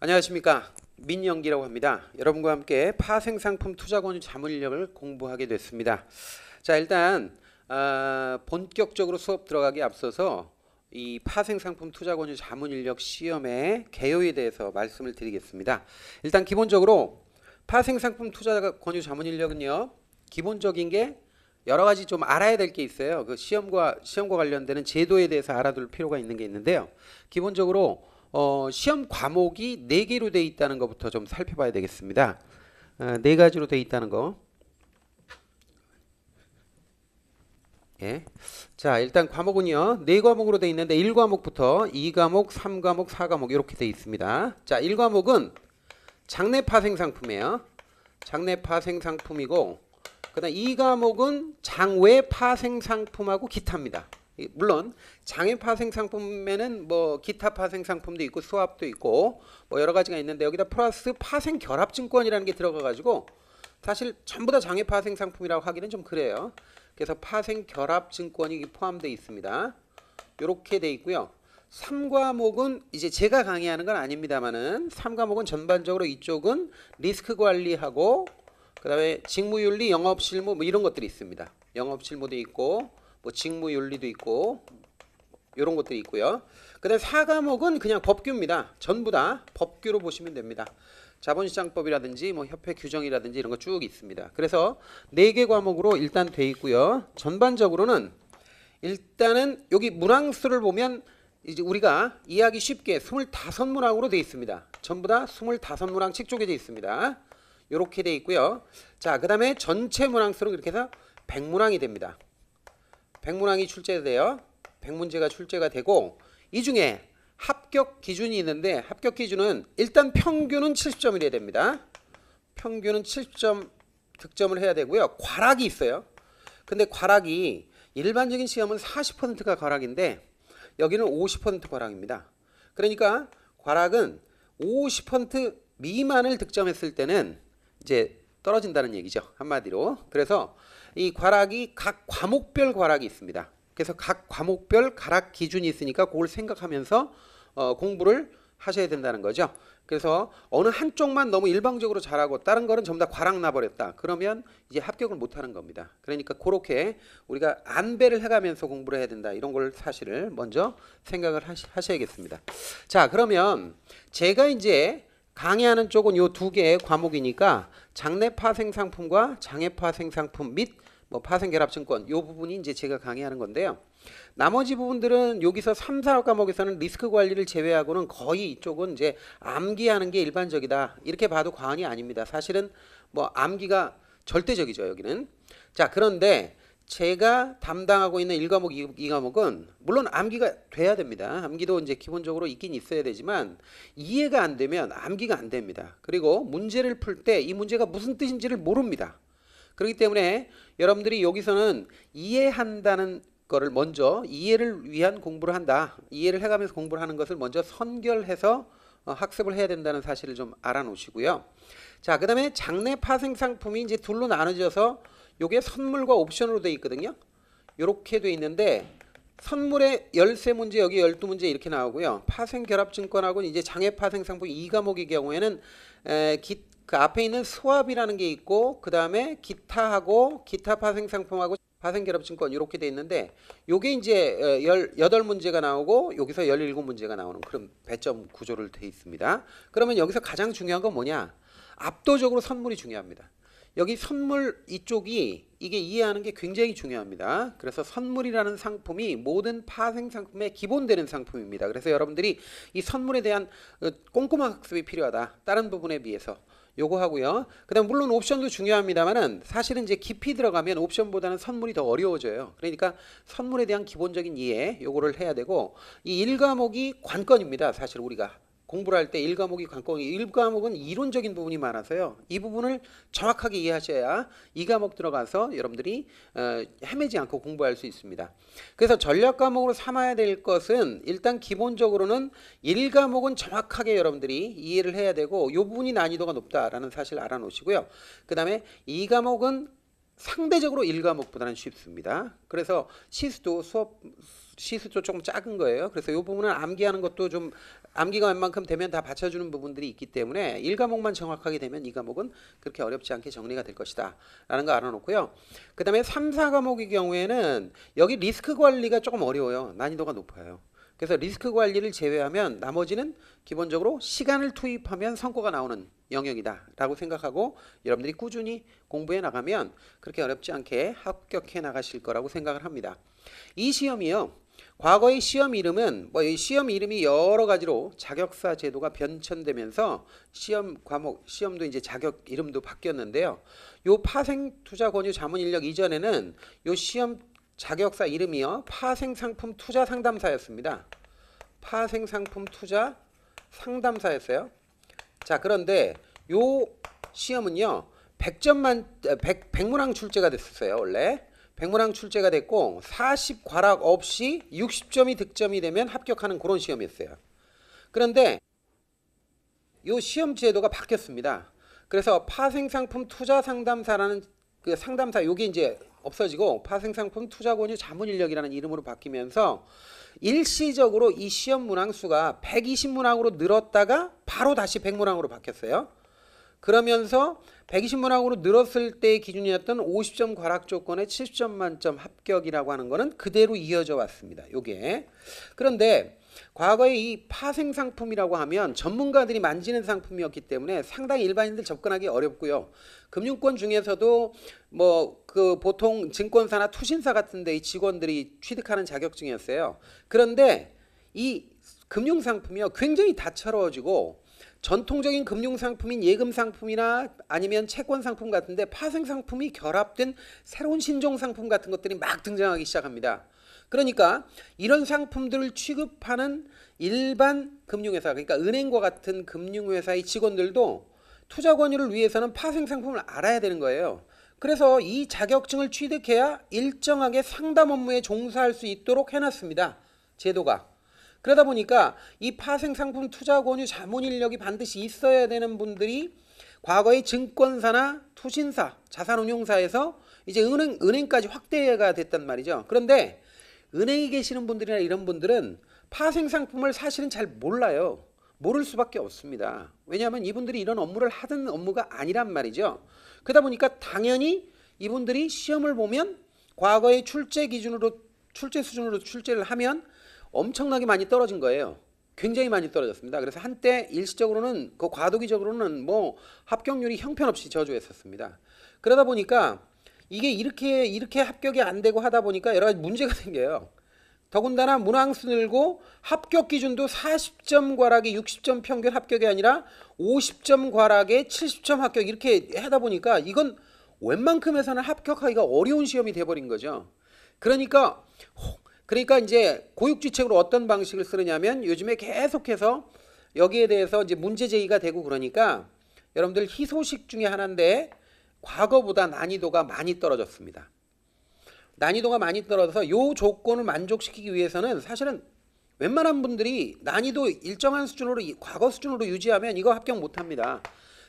안녕하십니까 민영기라고 합니다 여러분과 함께 파생상품 투자권유 자문력을 공부하게 됐습니다 자 일단 어, 본격적으로 수업 들어가기 앞서서 이 파생상품 투자권유 자문인력 시험의 개요에 대해서 말씀을 드리겠습니다 일단 기본적으로 파생상품 투자권유 자문인력은요 기본적인 게 여러 가지 좀 알아야 될 게 있어요 그 시험과 시험과 관련되는 제도에 대해서 알아둘 필요가 있는 게 있는데요 기본적으로 어, 시험 과목이 네 개로 되어 있다는 것부터 좀 살펴봐야 되겠습니다. 어, 네 가지로 돼 있다는 거. 예. 자, 일단 과목은요. 네 과목으로 돼 있는데 1과목부터 2과목, 3과목, 4과목 이렇게 돼 있습니다. 자, 1과목은 장내파 생상품이에요. 장내파 생상품이고 그다음 2과목은 장외파 생상품하고 기타입니다. 물론 장애파생 상품에는 뭐 기타 파생 상품도 있고 수합도 있고 뭐 여러 가지가 있는데 여기다 플러스 파생 결합증권이라는 게 들어가 가지고 사실 전부 다 장애파생 상품이라고 하기는 좀 그래요. 그래서 파생 결합증권이 포함되어 있습니다. 이렇게 돼 있고요. 3과목은 이제 제가 강의하는 건 아닙니다만은 3과목은 전반적으로 이쪽은 리스크 관리하고 그 다음에 직무윤리, 영업실무 뭐 이런 것들이 있습니다. 영업실무도 있고 뭐 직무 윤리도 있고 이런 것들이 있고요. 그다음 사과목은 그냥 법규입니다. 전부 다 법규로 보시면 됩니다. 자본시장법이라든지 뭐 협회 규정이라든지 이런 거 쭉 있습니다. 그래서 4개 과목으로 일단 돼 있고요. 전반적으로는 일단은 여기 문항수를 보면 이제 우리가 이해하기 쉽게 25문항으로 돼 있습니다. 전부 다 25문항씩 쪼개져 있습니다. 이렇게 돼 있고요. 자, 그 다음에 전체 문항수로 이렇게 해서 100문항이 됩니다. 백문항이 출제돼요. 백문제가 출제가 되고 이 중에 합격 기준이 있는데 합격 기준은 일단 평균은 70점이래야 됩니다. 평균은 70점 득점을 해야 되고요. 과락이 있어요. 근데 과락이 일반적인 시험은 40%가 과락인데 여기는 50% 과락입니다. 그러니까 과락은 50% 미만을 득점했을 때는 이제 떨어진다는 얘기죠. 한마디로. 그래서 이 과락이 각 과목별 과락이 있습니다. 그래서 각 과목별 과락 기준이 있으니까 그걸 생각하면서 어, 공부를 하셔야 된다는 거죠. 그래서 어느 한쪽만 너무 일방적으로 잘하고 다른 거는 전부 다 과락 나버렸다. 그러면 이제 합격을 못하는 겁니다. 그러니까 그렇게 우리가 안배를 해가면서 공부를 해야 된다. 이런 걸 사실을 먼저 생각을 하시, 하셔야겠습니다. 자 그러면 제가 이제 강의하는 쪽은 요두 개의 과목이니까 장내 파생 상품과 장외 파생 상품 및뭐 파생 결합 증권 요 부분이 이제 제가 강의하는 건데요. 나머지 부분들은 여기서 3, 4 과목에서는 리스크 관리를 제외하고는 거의 이쪽은 이제 암기하는 게 일반적이다. 이렇게 봐도 과언이 아닙니다. 사실은 뭐 암기가 절대적이죠, 여기는. 자, 그런데 제가 담당하고 있는 1과목, 2과목은 물론 암기가 돼야 됩니다. 암기도 이제 기본적으로 있긴 있어야 되지만 이해가 안 되면 암기가 안 됩니다. 그리고 문제를 풀 때 이 문제가 무슨 뜻인지를 모릅니다. 그렇기 때문에 여러분들이 여기서는 이해한다는 거를 먼저 이해를 위한 공부를 한다. 이해를 해가면서 공부를 하는 것을 먼저 선결해서 어, 학습을 해야 된다는 사실을 좀 알아놓으시고요. 자, 그 다음에 장래 파생 상품이 이제 둘로 나눠져서 요게 선물과 옵션으로 되어 있거든요. 이렇게 되어 있는데 선물의 13문제 여기 12문제 이렇게 나오고요. 파생결합증권하고 이제 장애파생상품 2과목의 경우에는 에, 그 앞에 있는 수압이라는 게 있고 그 다음에 기타하고 기타 파생상품하고 파생결합증권 이렇게 되어 있는데 요게 이제 18문제가 나오고 여기서 17문제가 나오는 그런 배점 구조를 되어 있습니다. 그러면 여기서 가장 중요한 건 뭐냐? 압도적으로 선물이 중요합니다. 여기 선물 이쪽이 이게 이해하는 게 굉장히 중요합니다. 그래서 선물이라는 상품이 모든 파생 상품의 기본되는 상품입니다. 그래서 여러분들이 이 선물에 대한 어, 꼼꼼한 학습이 필요하다. 다른 부분에 비해서 요거 하고요. 그 다음 물론 옵션도 중요합니다만은 사실은 이제 깊이 들어가면 옵션보다는 선물이 더 어려워져요. 그러니까 선물에 대한 기본적인 이해 요거를 해야 되고 이 1과목이 관건입니다. 사실 우리가 공부를 할때 1과목이 관건이 1과목은 이론적인 부분이 많아서요. 이 부분을 정확하게 이해하셔야 2과목 들어가서 여러분들이 어, 헤매지 않고 공부할 수 있습니다. 그래서 전략 과목으로 삼아야 될 것은 일단 기본적으로는 1과목은 정확하게 여러분들이 이해를 해야 되고 이 부분이 난이도가 높다라는 사실 알아놓으시고요. 그 다음에 2과목은 상대적으로 1과목보다는 쉽습니다. 그래서 시스도 수업 시술도 조금 작은 거예요. 그래서 이 부분은 암기하는 것도 좀 암기가 웬만큼 되면 다 받쳐주는 부분들이 있기 때문에 1 과목만 정확하게 되면 2 과목은 그렇게 어렵지 않게 정리가 될 것이다 라는 거 알아놓고요. 그 다음에 3, 4 과목의 경우에는 여기 리스크 관리가 조금 어려워요. 난이도가 높아요. 그래서 리스크 관리를 제외하면 나머지는 기본적으로 시간을 투입하면 성과가 나오는 영역이다라고 생각하고 여러분들이 꾸준히 공부해 나가면 그렇게 어렵지 않게 합격해 나가실 거라고 생각을 합니다. 이 시험이요. 과거의 시험 이름은 뭐 이 시험 이름이 여러 가지로 자격사 제도가 변천되면서 시험 과목 시험도 이제 자격 이름도 바뀌었는데요. 요 파생 투자 권유 자문 인력 이전에는 요 시험 자격사 이름이요. 파생 상품 투자 상담사였습니다. 파생 상품 투자 상담사였어요. 자 그런데 요 시험은요 100점만 100, 100문항 출제가 됐었어요 원래 100문항 출제가 됐고 40 과락 없이 60점이 득점이 되면 합격하는 그런 시험이었어요 그런데 요 시험 제도가 바뀌었습니다 그래서 파생상품 투자상담사라는 그 상담사 요게 이제 없어지고 파생상품 투자권유 자문인력이라는 이름으로 바뀌면서 일시적으로 이 시험 문항수가 120문항으로 늘었다가 바로 다시 100문항으로 바뀌었어요. 그러면서 120문항으로 늘었을 때의 기준이었던 50점 과락 조건의 70점 만점 합격이라고 하는 거는 그대로 이어져 왔습니다. 요게. 그런데 과거에 이 파생 상품이라고 하면 전문가들이 만지는 상품이었기 때문에 상당히 일반인들 접근하기 어렵고요. 금융권 중에서도 뭐 그 보통 증권사나 투신사 같은 데 직원들이 취득하는 자격증이었어요. 그런데 이 금융 상품이요. 굉장히 다채로워지고 전통적인 금융 상품인 예금 상품이나 아니면 채권 상품 같은데 파생 상품이 결합된 새로운 신종 상품 같은 것들이 막 등장하기 시작합니다. 그러니까 이런 상품들을 취급하는 일반 금융회사 그러니까 은행과 같은 금융회사의 직원들도 투자 권유를 위해서는 파생 상품을 알아야 되는 거예요. 그래서 이 자격증을 취득해야 일정하게 상담 업무에 종사할 수 있도록 해놨습니다. 제도가. 그러다 보니까 이 파생 상품 투자 권유 자문 인력이 반드시 있어야 되는 분들이 과거의 증권사나 투신사, 자산운용사에서 이제 은행, 은행까지 확대가 됐단 말이죠. 그런데 은행에 계시는 분들이나 이런 분들은 파생 상품을 사실은 잘 몰라요. 모를 수밖에 없습니다. 왜냐하면 이분들이 이런 업무를 하던 업무가 아니란 말이죠. 그러다 보니까 당연히 이분들이 시험을 보면 과거의 출제 기준으로 출제 수준으로 출제를 하면 엄청나게 많이 떨어진 거예요. 굉장히 많이 떨어졌습니다. 그래서 한때 일시적으로는 그 과도기적으로는 뭐 합격률이 형편없이 저조했었습니다. 그러다 보니까 이게 이렇게 이렇게 합격이 안 되고 하다 보니까 여러 가지 문제가 생겨요. 더군다나 문항수 늘고 합격 기준도 40점 과락이 60점 평균 합격이 아니라 50점 과락에 70점 합격 이렇게 하다 보니까 이건 웬만큼에서는 합격하기가 어려운 시험이 돼버린 거죠. 그러니까 그러니까 이제 고육지책으로 어떤 방식을 쓰느냐면 요즘에 계속해서 여기에 대해서 이제 문제 제기가 되고 그러니까 여러분들 희소식 중에 하나인데 과거보다 난이도가 많이 떨어졌습니다. 난이도가 많이 떨어져서 요 조건을 만족시키기 위해서는 사실은 웬만한 분들이 난이도 일정한 수준으로 과거 수준으로 유지하면 이거 합격 못합니다.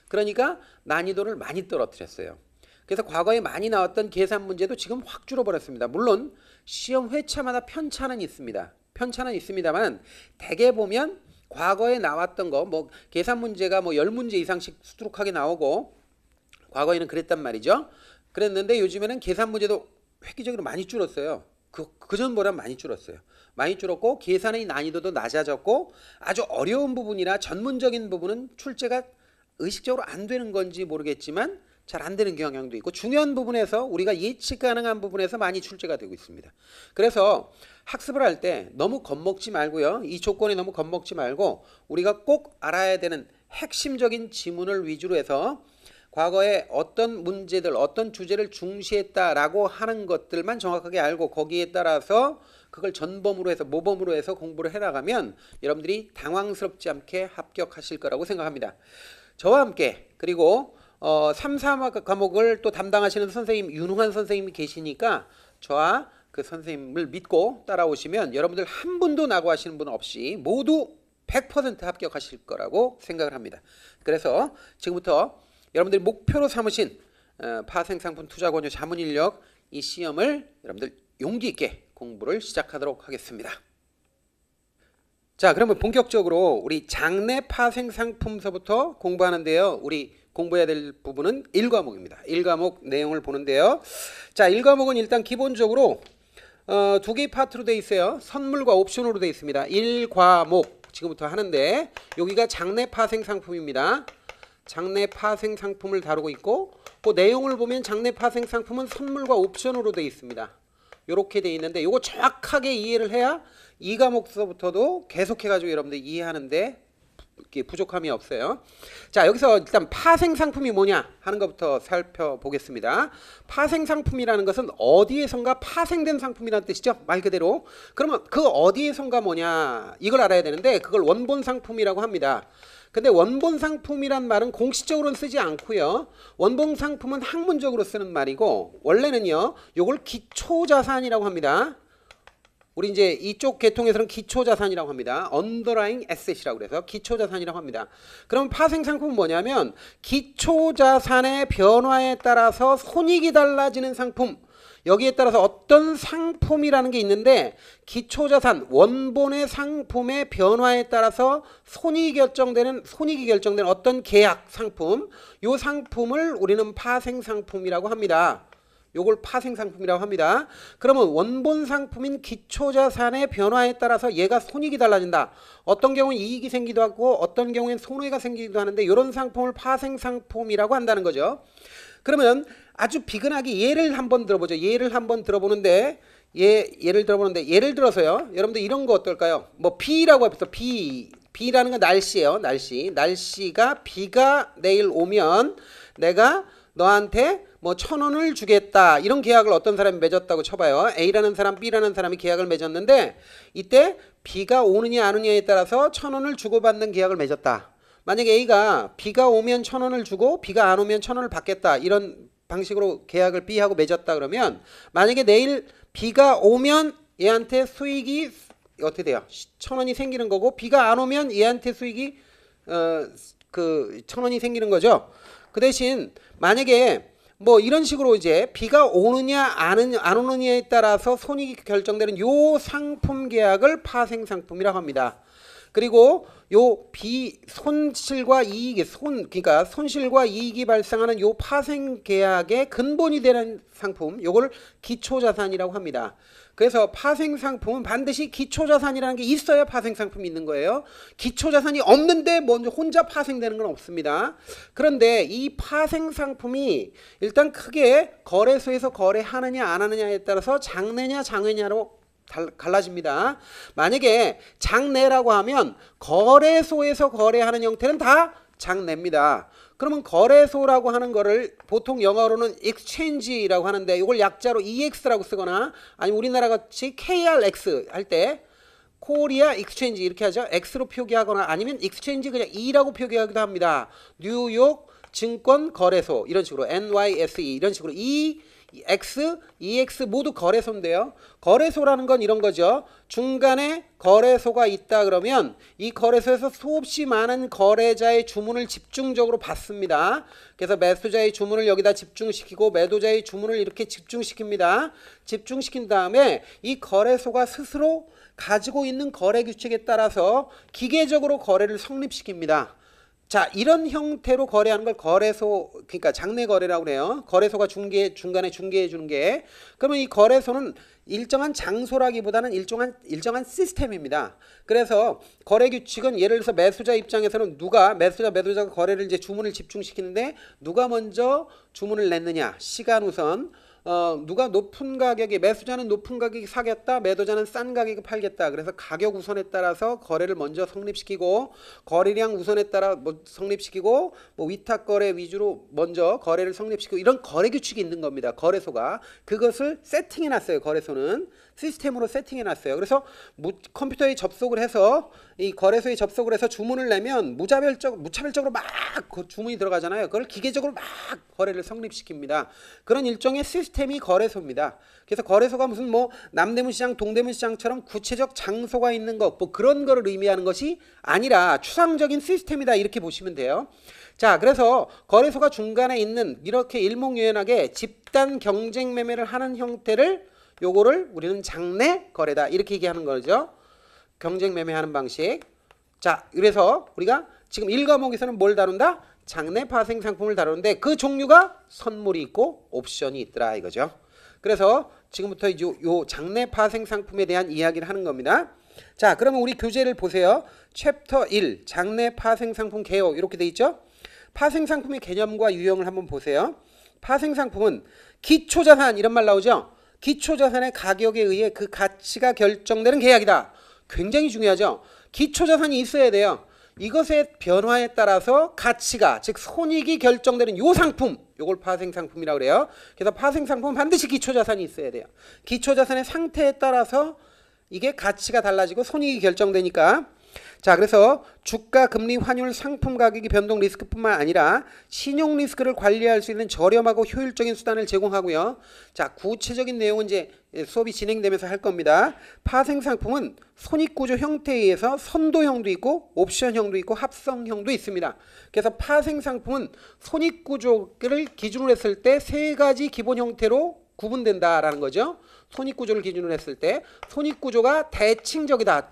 그러니까 난이도를 많이 떨어뜨렸어요. 그래서 과거에 많이 나왔던 계산 문제도 지금 확 줄어버렸습니다. 물론 시험 회차마다 편차는 있습니다. 편차는 있습니다만 대개 보면 과거에 나왔던 거 뭐 계산 문제가 뭐 열문제 이상씩 수두룩하게 나오고 과거에는 그랬단 말이죠. 그랬는데 요즘에는 계산 문제도 획기적으로 많이 줄었어요. 그, 그전보다 많이 줄었어요. 많이 줄었고 계산의 난이도도 낮아졌고 아주 어려운 부분이나 전문적인 부분은 출제가 의식적으로 안 되는 건지 모르겠지만 잘 안 되는 경향도 있고 중요한 부분에서 우리가 예측 가능한 부분에서 많이 출제가 되고 있습니다. 그래서 학습을 할 때 너무 겁먹지 말고요. 이 조건에 너무 겁먹지 말고 우리가 꼭 알아야 되는 핵심적인 지문을 위주로 해서 과거에 어떤 문제들 어떤 주제를 중시했다라고 하는 것들만 정확하게 알고 거기에 따라서 그걸 전범으로 해서 모범으로 해서 공부를 해나가면 여러분들이 당황스럽지 않게 합격하실 거라고 생각합니다. 저와 함께 그리고 어, 3, 4학 과목을 또 담당하시는 선생님 윤환 선생님이 계시니까 저와 그 선생님을 믿고 따라오시면 여러분들 한 분도 낙오하시는 분 없이 모두 100% 합격하실 거라고 생각을 합니다. 그래서 지금부터 여러분들이 목표로 삼으신 어, 파생상품 투자 권유 자문 인력 이 시험을 여러분들 용기 있게 공부를 시작하도록 하겠습니다. 자 그러면 본격적으로 우리 장내 파생 상품서부터 공부하는데요. 우리 공부해야 될 부분은 1과목입니다. 1과목 내용을 보는데요. 자 1과목은 일단 기본적으로 어, 두 개의 파트로 되어 있어요. 선물과 옵션으로 되어 있습니다. 1과목 지금부터 하는데 여기가 장내 파생 상품입니다. 장내 파생 상품을 다루고 있고 그 내용을 보면 장내 파생 상품은 선물과 옵션으로 되어 있습니다. 이렇게 되어 있는데 이거 정확하게 이해를 해야 이 과목서부터도 계속해가지고 여러분들 이해하는데 부족함이 없어요. 자 여기서 일단 파생 상품이 뭐냐 하는 것부터 살펴보겠습니다. 파생 상품이라는 것은 어디에선가 파생된 상품이라는 뜻이죠. 말 그대로. 그러면 그 어디에선가 뭐냐 이걸 알아야 되는데 그걸 원본 상품이라고 합니다. 근데 원본 상품이란 말은 공식적으로는 쓰지 않고요. 원본 상품은 학문적으로 쓰는 말이고 원래는요. 요걸 기초자산이라고 합니다. 우리 이제 이쪽 계통에서는 기초자산이라고 합니다. 언더라잉 에셋이라고 그래서 기초자산이라고 합니다. 그럼 파생상품은 뭐냐면 기초자산의 변화에 따라서 손익이 달라지는 상품 여기에 따라서 어떤 상품이라는 게 있는데 기초자산 원본의 상품의 변화에 따라서 손익이 결정되는 손익이 결정되 어떤 계약 상품 요 상품을 우리는 파생 상품이라고 합니다. 요걸 파생 상품이라고 합니다. 그러면 원본 상품인 기초자산의 변화에 따라서 얘가 손익이 달라진다. 어떤 경우는 이익이 생기도 하고 어떤 경우엔 손해가 생기기도 하는데 요런 상품을 파생 상품이라고 한다는 거죠. 그러면 아주 비근하게 예를 한번 들어보죠. 예를 한번 들어보는데 예, 예를 들어보는데 예를 들어서요. 여러분들 이런 거 어떨까요? 뭐 비라고 해서 비 비라는 건 날씨예요. 날씨. 날씨가 비가 내일 오면 내가 너한테 뭐 천 원을 주겠다. 이런 계약을 어떤 사람이 맺었다고 쳐봐요. A라는 사람, B라는 사람이 계약을 맺었는데 이때 비가 오느냐 안 오느냐에 따라서 천 원을 주고받는 계약을 맺었다. 만약에 A가 비가 오면 천 원을 주고 비가 안 오면 천 원을 받겠다. 이런 방식으로 계약을 B하고 맺었다 그러면 만약에 내일 B가 오면 얘한테 수익이 어떻게 돼요? 천 원이 생기는 거고 B가 안 오면 얘한테 수익이 어, 그천 원이 생기는 거죠. 그 대신 만약에 뭐 이런 식으로 이제 비가 오느냐 안, 오느냐에 따라서 손익이 결정되는 요 상품 계약을 파생 상품이라고 합니다. 그리고 요비 손실과 이익의 손 그러니까 손실과 이익이 발생하는 요 파생 계약의 근본이 되는 상품 요걸 기초 자산이라고 합니다. 그래서 파생 상품은 반드시 기초 자산이라는 게 있어야 파생 상품이 있는 거예요. 기초 자산이 없는데 먼저 혼자 파생되는 건 없습니다. 그런데 이 파생 상품이 일단 크게 거래소에서 거래하느냐 안 하느냐에 따라서 장내냐 장외냐로 갈라집니다. 만약에 장내라고 하면 거래소에서 거래하는 형태는 다 장내입니다. 그러면 거래소라고 하는 거를 보통 영어로는 exchange라고 하는데 이걸 약자로 EX라고 쓰거나 아니면 우리나라 같이 KRX 할 때 코리아 익스체인지 이렇게 하죠. X로 표기하거나 아니면 익스체인지 그냥 E라고 표기하기도 합니다. 뉴욕 증권 거래소 이런 식으로 NYSE 이런 식으로 E X, EX 모두 거래소인데요. 거래소라는 건 이런 거죠. 중간에 거래소가 있다 그러면 이 거래소에서 수없이 많은 거래자의 주문을 집중적으로 받습니다. 그래서 매수자의 주문을 여기다 집중시키고 매도자의 주문을 이렇게 집중시킵니다. 집중시킨 다음에 이 거래소가 스스로 가지고 있는 거래 규칙에 따라서 기계적으로 거래를 성립시킵니다. 자 이런 형태로 거래하는 걸 거래소 그러니까 장내 거래라고 그래요 거래소가 중개 중간에 중개해 주는 게 그러면 이 거래소는 일정한 장소라기보다는 일정한 일정한 시스템입니다 그래서 거래 규칙은 예를 들어서 매수자 입장에서는 누가 매수자 매도자가 거래를 이제 주문을 집중시키는데 누가 먼저 주문을 냈느냐 시간 우선 어, 누가 높은 가격에 매수자는 높은 가격에 사겠다 매도자는 싼 가격에 팔겠다 그래서 가격 우선에 따라서 거래를 먼저 성립시키고 거래량 우선에 따라 뭐 성립시키고 뭐 위탁 거래 위주로 먼저 거래를 성립시키고 이런 거래 규칙이 있는 겁니다 거래소가 그것을 세팅해 놨어요 거래소는 시스템으로 세팅해 놨어요 그래서 무, 컴퓨터에 접속을 해서 이 거래소에 접속을 해서 주문을 내면 무자별적 무차별적으로 막 주문이 들어가잖아요 그걸 기계적으로 막 거래를 성립시킵니다 그런 일종의 시스템 시스템이 거래소입니다. 그래서 거래소가 무슨 뭐 남대문시장, 동대문시장처럼 구체적 장소가 있는 것, 뭐 그런 거를 의미하는 것이 아니라 추상적인 시스템이다 이렇게 보시면 돼요. 자, 그래서 거래소가 중간에 있는 이렇게 일목요연하게 집단 경쟁 매매를 하는 형태를 요거를 우리는 장내 거래다 이렇게 얘기하는 거죠. 경쟁 매매하는 방식. 자, 그래서 우리가 지금 1과목에서는 뭘 다룬다? 장내 파생 상품을 다루는데 그 종류가 선물이 있고 옵션이 있더라 이거죠. 그래서 지금부터 요, 요 장내 파생 상품에 대한 이야기를 하는 겁니다. 자 그러면 우리 교재를 보세요. 챕터 1 장내 파생 상품 개요 이렇게 돼 있죠. 파생 상품의 개념과 유형을 한번 보세요. 파생 상품은 기초자산 이런 말 나오죠. 기초자산의 가격에 의해 그 가치가 결정되는 계약이다. 굉장히 중요하죠. 기초자산이 있어야 돼요. 이것의 변화에 따라서 가치가 즉 손익이 결정되는 요 상품 요걸 파생상품이라고 그래요. 그래서 파생상품 은 반드시 기초자산이 있어야 돼요. 기초자산의 상태에 따라서 이게 가치가 달라지고 손익이 결정되니까 자, 그래서 주가 금리 환율 상품 가격이 변동 리스크뿐만 아니라 신용 리스크를 관리할 수 있는 저렴하고 효율적인 수단을 제공하고요. 자, 구체적인 내용은 이제 수업이 진행되면서 할 겁니다. 파생 상품은 손익 구조 형태에 의해서 선도형도 있고 옵션형도 있고 합성형도 있습니다. 그래서 파생 상품은 손익 구조를 기준으로 했을 때 세 가지 기본 형태로 구분된다라는 거죠. 손익 구조를 기준으로 했을 때 손익 구조가 대칭적이다.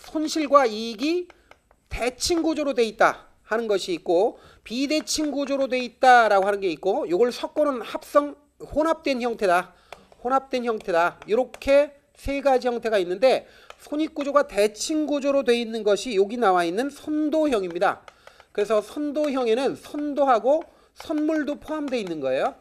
손실과 이익이 대칭 구조로 돼 있다 하는 것이 있고 비대칭 구조로 돼 있다라고 하는 게 있고 이걸 섞고는 합성 혼합된 형태다. 혼합된 형태다. 이렇게 세 가지 형태가 있는데 손익 구조가 대칭 구조로 돼 있는 것이 여기 나와 있는 선도형입니다. 그래서 선도형에는 선도하고 선물도 포함되어 있는 거예요.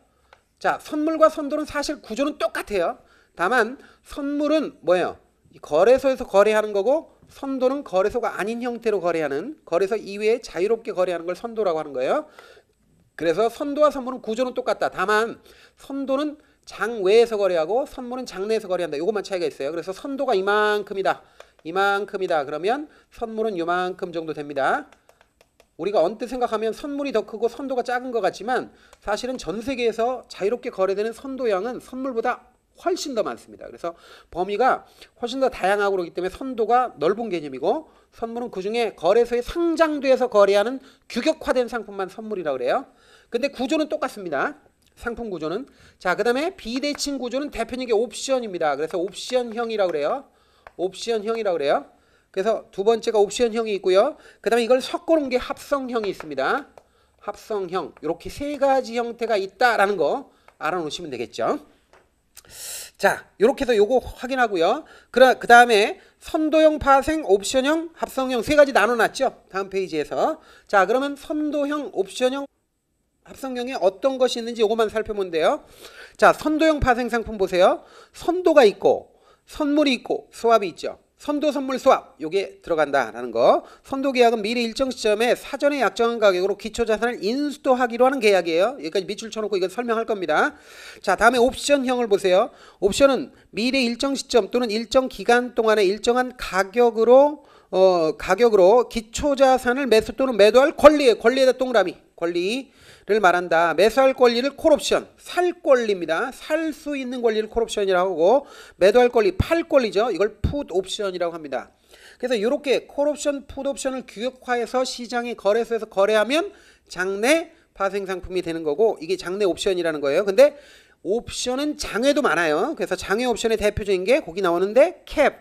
자, 선물과 선도는 사실 구조는 똑같아요. 다만 선물은 뭐예요? 거래소에서 거래하는 거고 선도는 거래소가 아닌 형태로 거래하는 거래소 이외에 자유롭게 거래하는 걸 선도라고 하는 거예요. 그래서 선도와 선물은 구조는 똑같다. 다만 선도는 장 외에서 거래하고 선물은 장 내에서 거래한다. 이것만 차이가 있어요. 그래서 선도가 이만큼이다. 이만큼이다. 그러면 선물은 이만큼 정도 됩니다. 우리가 언뜻 생각하면 선물이 더 크고 선도가 작은 것 같지만 사실은 전 세계에서 자유롭게 거래되는 선도량은 선물보다 훨씬 더 많습니다. 그래서 범위가 훨씬 더 다양하고 그렇기 때문에 선도가 넓은 개념이고 선물은 그중에 거래소에 상장돼서 거래하는 규격화된 상품만 선물이라고 그래요. 근데 구조는 똑같습니다. 상품 구조는 자그 다음에 비대칭 구조는 대표적인 게 옵션입니다. 그래서 옵션형이라고 그래요. 옵션형이라고 그래요. 그래서 두 번째가 옵션형이 있고요. 그 다음에 이걸 섞어놓은 게 합성형이 있습니다. 합성형 이렇게 세 가지 형태가 있다라는 거 알아놓으시면 되겠죠. 자, 이렇게 해서 요거 확인하고요. 그 다음에 선도형, 파생, 옵션형, 합성형 세 가지 나눠놨죠. 다음 페이지에서. 자, 그러면 선도형, 옵션형, 합성형에 어떤 것이 있는지 요것만살펴보면돼요 자, 선도형 파생 상품 보세요. 선도가 있고, 선물이 있고, 수압이 있죠. 선도 선물 수합 요게 들어간다라는 거 선도 계약은 미래 일정 시점에 사전에 약정한 가격으로 기초 자산을 인수도하기로 하는 계약이에요 여기까지 밑줄 쳐놓고 이건 설명할 겁니다 자 다음에 옵션형을 보세요 옵션은 미래 일정 시점 또는 일정 기간 동안에 일정한 가격으로 어 가격으로 기초 자산을 매수 또는 매도할 권리에 권리에다 동그라미 권리 를 말한다. 매수할 권리를 콜옵션, 살 권리입니다. 살 수 있는 권리를 콜옵션이라고 하고 매도할 권리, 팔 권리죠. 이걸 풋옵션이라고 합니다. 그래서 이렇게 콜옵션, 풋옵션을 규격화해서 시장의 거래소에서 거래하면 장내 파생 상품이 되는 거고 이게 장내 옵션이라는 거예요. 근데 옵션은 장외도 많아요. 그래서 장외 옵션의 대표적인 게 거기 나오는데 캡,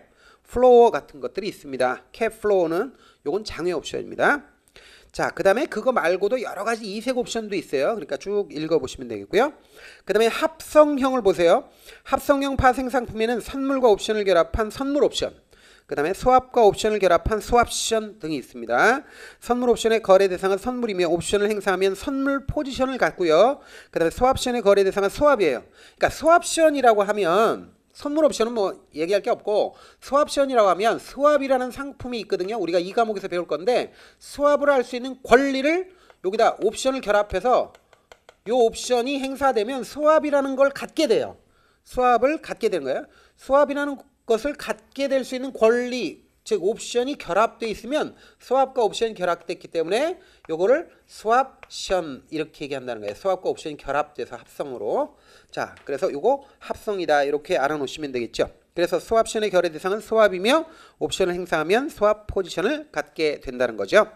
플로어 같은 것들이 있습니다. 캡 플로어는 이건 장외 옵션입니다. 자, 그 다음에 그거 말고도 여러 가지 이색 옵션도 있어요. 그러니까 쭉 읽어보시면 되겠고요. 그 다음에 합성형을 보세요. 합성형 파생 상품에는 선물과 옵션을 결합한 선물 옵션. 그 다음에 소압과 옵션을 결합한 소압션 등이 있습니다. 선물 옵션의 거래 대상은 선물이며 옵션을 행사하면 선물 포지션을 갖고요. 그 다음에 소압션의 거래 대상은 소압이에요 그러니까 소압션이라고 하면 선물 옵션은 뭐 얘기할 게 없고 스왑션이라고 하면 스왑이라는 상품이 있거든요. 우리가 이 과목에서 배울 건데 스왑을 할 수 있는 권리를 여기다 옵션을 결합해서 이 옵션이 행사되면 스왑이라는 걸 갖게 돼요. 스왑을 갖게 되는 거예요. 스왑이라는 것을 갖게 될 수 있는 권리 즉 옵션이 결합되어 있으면 스왑과 옵션이 결합됐기 때문에 요거를 스왑션 이렇게 얘기한다는 거예요. 스왑과 옵션이 결합돼서 합성으로 자 그래서 이거 합성이다 이렇게 알아놓으시면 되겠죠 그래서 스왑옵션의 결의 대상은 스왑이며 옵션을 행사하면 스왑 포지션을 갖게 된다는 거죠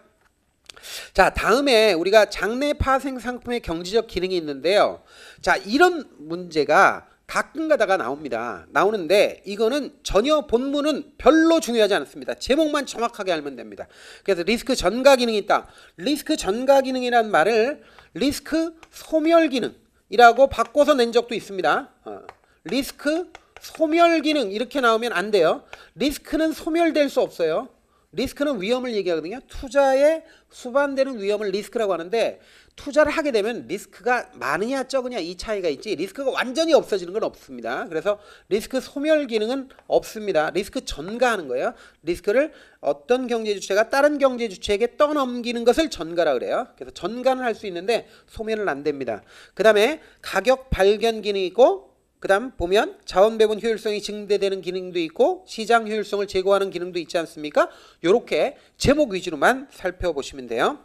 자 다음에 우리가 장내 파생 상품의 경제적 기능이 있는데요 자 이런 문제가 가끔 가다가 나옵니다 나오는데 이거는 전혀 본문은 별로 중요하지 않습니다 제목만 정확하게 알면 됩니다 그래서 리스크 전가 기능이 있다 리스크 전가 기능이란 말을 리스크 소멸 기능 이라고 바꿔서 낸 적도 있습니다. 어, 리스크 소멸 기능 이렇게 나오면 안 돼요. 리스크는 소멸될 수 없어요. 리스크는 위험을 얘기하거든요. 투자에 수반되는 위험을 리스크라고 하는데 투자를 하게 되면 리스크가 많으냐 적으냐 이 차이가 있지 리스크가 완전히 없어지는 건 없습니다. 그래서 리스크 소멸 기능은 없습니다. 리스크 전가하는 거예요. 리스크를 어떤 경제 주체가 다른 경제 주체에게 떠넘기는 것을 전가라 그래요. 그래서 전가는 할 수 있는데 소멸은 안 됩니다. 그 다음에 가격 발견 기능이 있고 그 다음 보면 자원 배분 효율성이 증대되는 기능도 있고 시장 효율성을 제고하는 기능도 있지 않습니까? 이렇게 제목 위주로만 살펴보시면 돼요.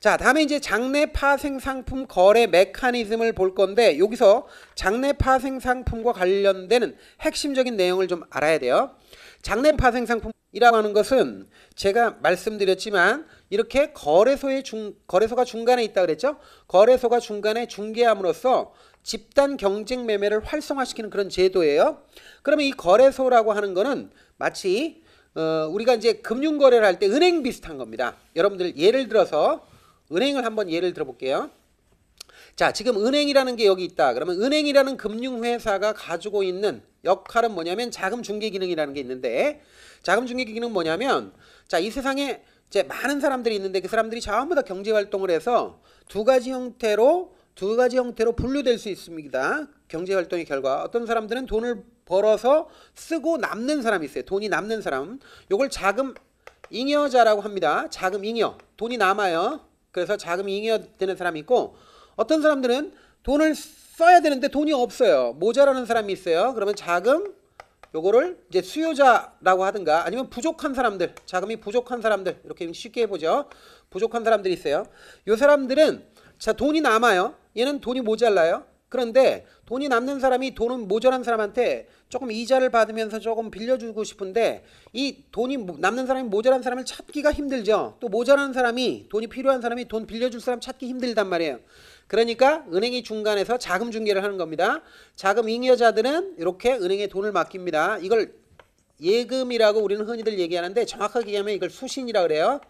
자, 다음에 이제 장내 파생 상품 거래 메커니즘을 볼 건데 여기서 장내 파생 상품과 관련되는 핵심적인 내용을 좀 알아야 돼요. 장내 파생 상품이라고 하는 것은 제가 말씀드렸지만 이렇게 거래소의 중 거래소가 중간에 있다 그랬죠? 거래소가 중간에 중개함으로써 집단 경쟁 매매를 활성화시키는 그런 제도예요. 그러면 이 거래소라고 하는 거는 마치 어, 우리가 이제 금융 거래를 할 때 은행 비슷한 겁니다. 여러분들 예를 들어서 은행을 한번 예를 들어볼게요. 자, 지금 은행이라는 게 여기 있다. 그러면 은행이라는 금융회사가 가지고 있는 역할은 뭐냐면 자금 중개 기능이라는 게 있는데 자금 중개 기능은 뭐냐면 자, 이 세상에 이제 많은 사람들이 있는데 그 사람들이 전부 다 경제 활동을 해서 두 가지 형태로 두 가지 형태로 분류될 수 있습니다. 경제 활동의 결과 어떤 사람들은 돈을 벌어서 쓰고 남는 사람이 있어요. 돈이 남는 사람. 요걸 자금 잉여자라고 합니다. 자금 잉여. 돈이 남아요. 그래서 자금이 잉여 되는 사람이 있고 어떤 사람들은 돈을 써야 되는데 돈이 없어요. 모자라는 사람이 있어요. 그러면 자금 요거를 이제 수요자라고 하든가 아니면 부족한 사람들, 자금이 부족한 사람들 이렇게 쉽게 해보죠. 부족한 사람들이 있어요. 요 사람들은 자 돈이 남아요. 얘는 돈이 모자라요. 그런데 돈이 남는 사람이 돈은 모자란 사람한테 조금 이자를 받으면서 조금 빌려주고 싶은데 이 돈이 남는 사람이 모자란 사람을 찾기가 힘들죠. 또 모자란 사람이 돈이 필요한 사람이 돈 빌려줄 사람 찾기 힘들단 말이에요. 그러니까 은행이 중간에서 자금 중개를 하는 겁니다. 자금 잉여자들은 이렇게 은행에 돈을 맡깁니다. 이걸 예금이라고 우리는 흔히들 얘기하는데 정확하게 얘기하면 이걸 수신이라 그래요.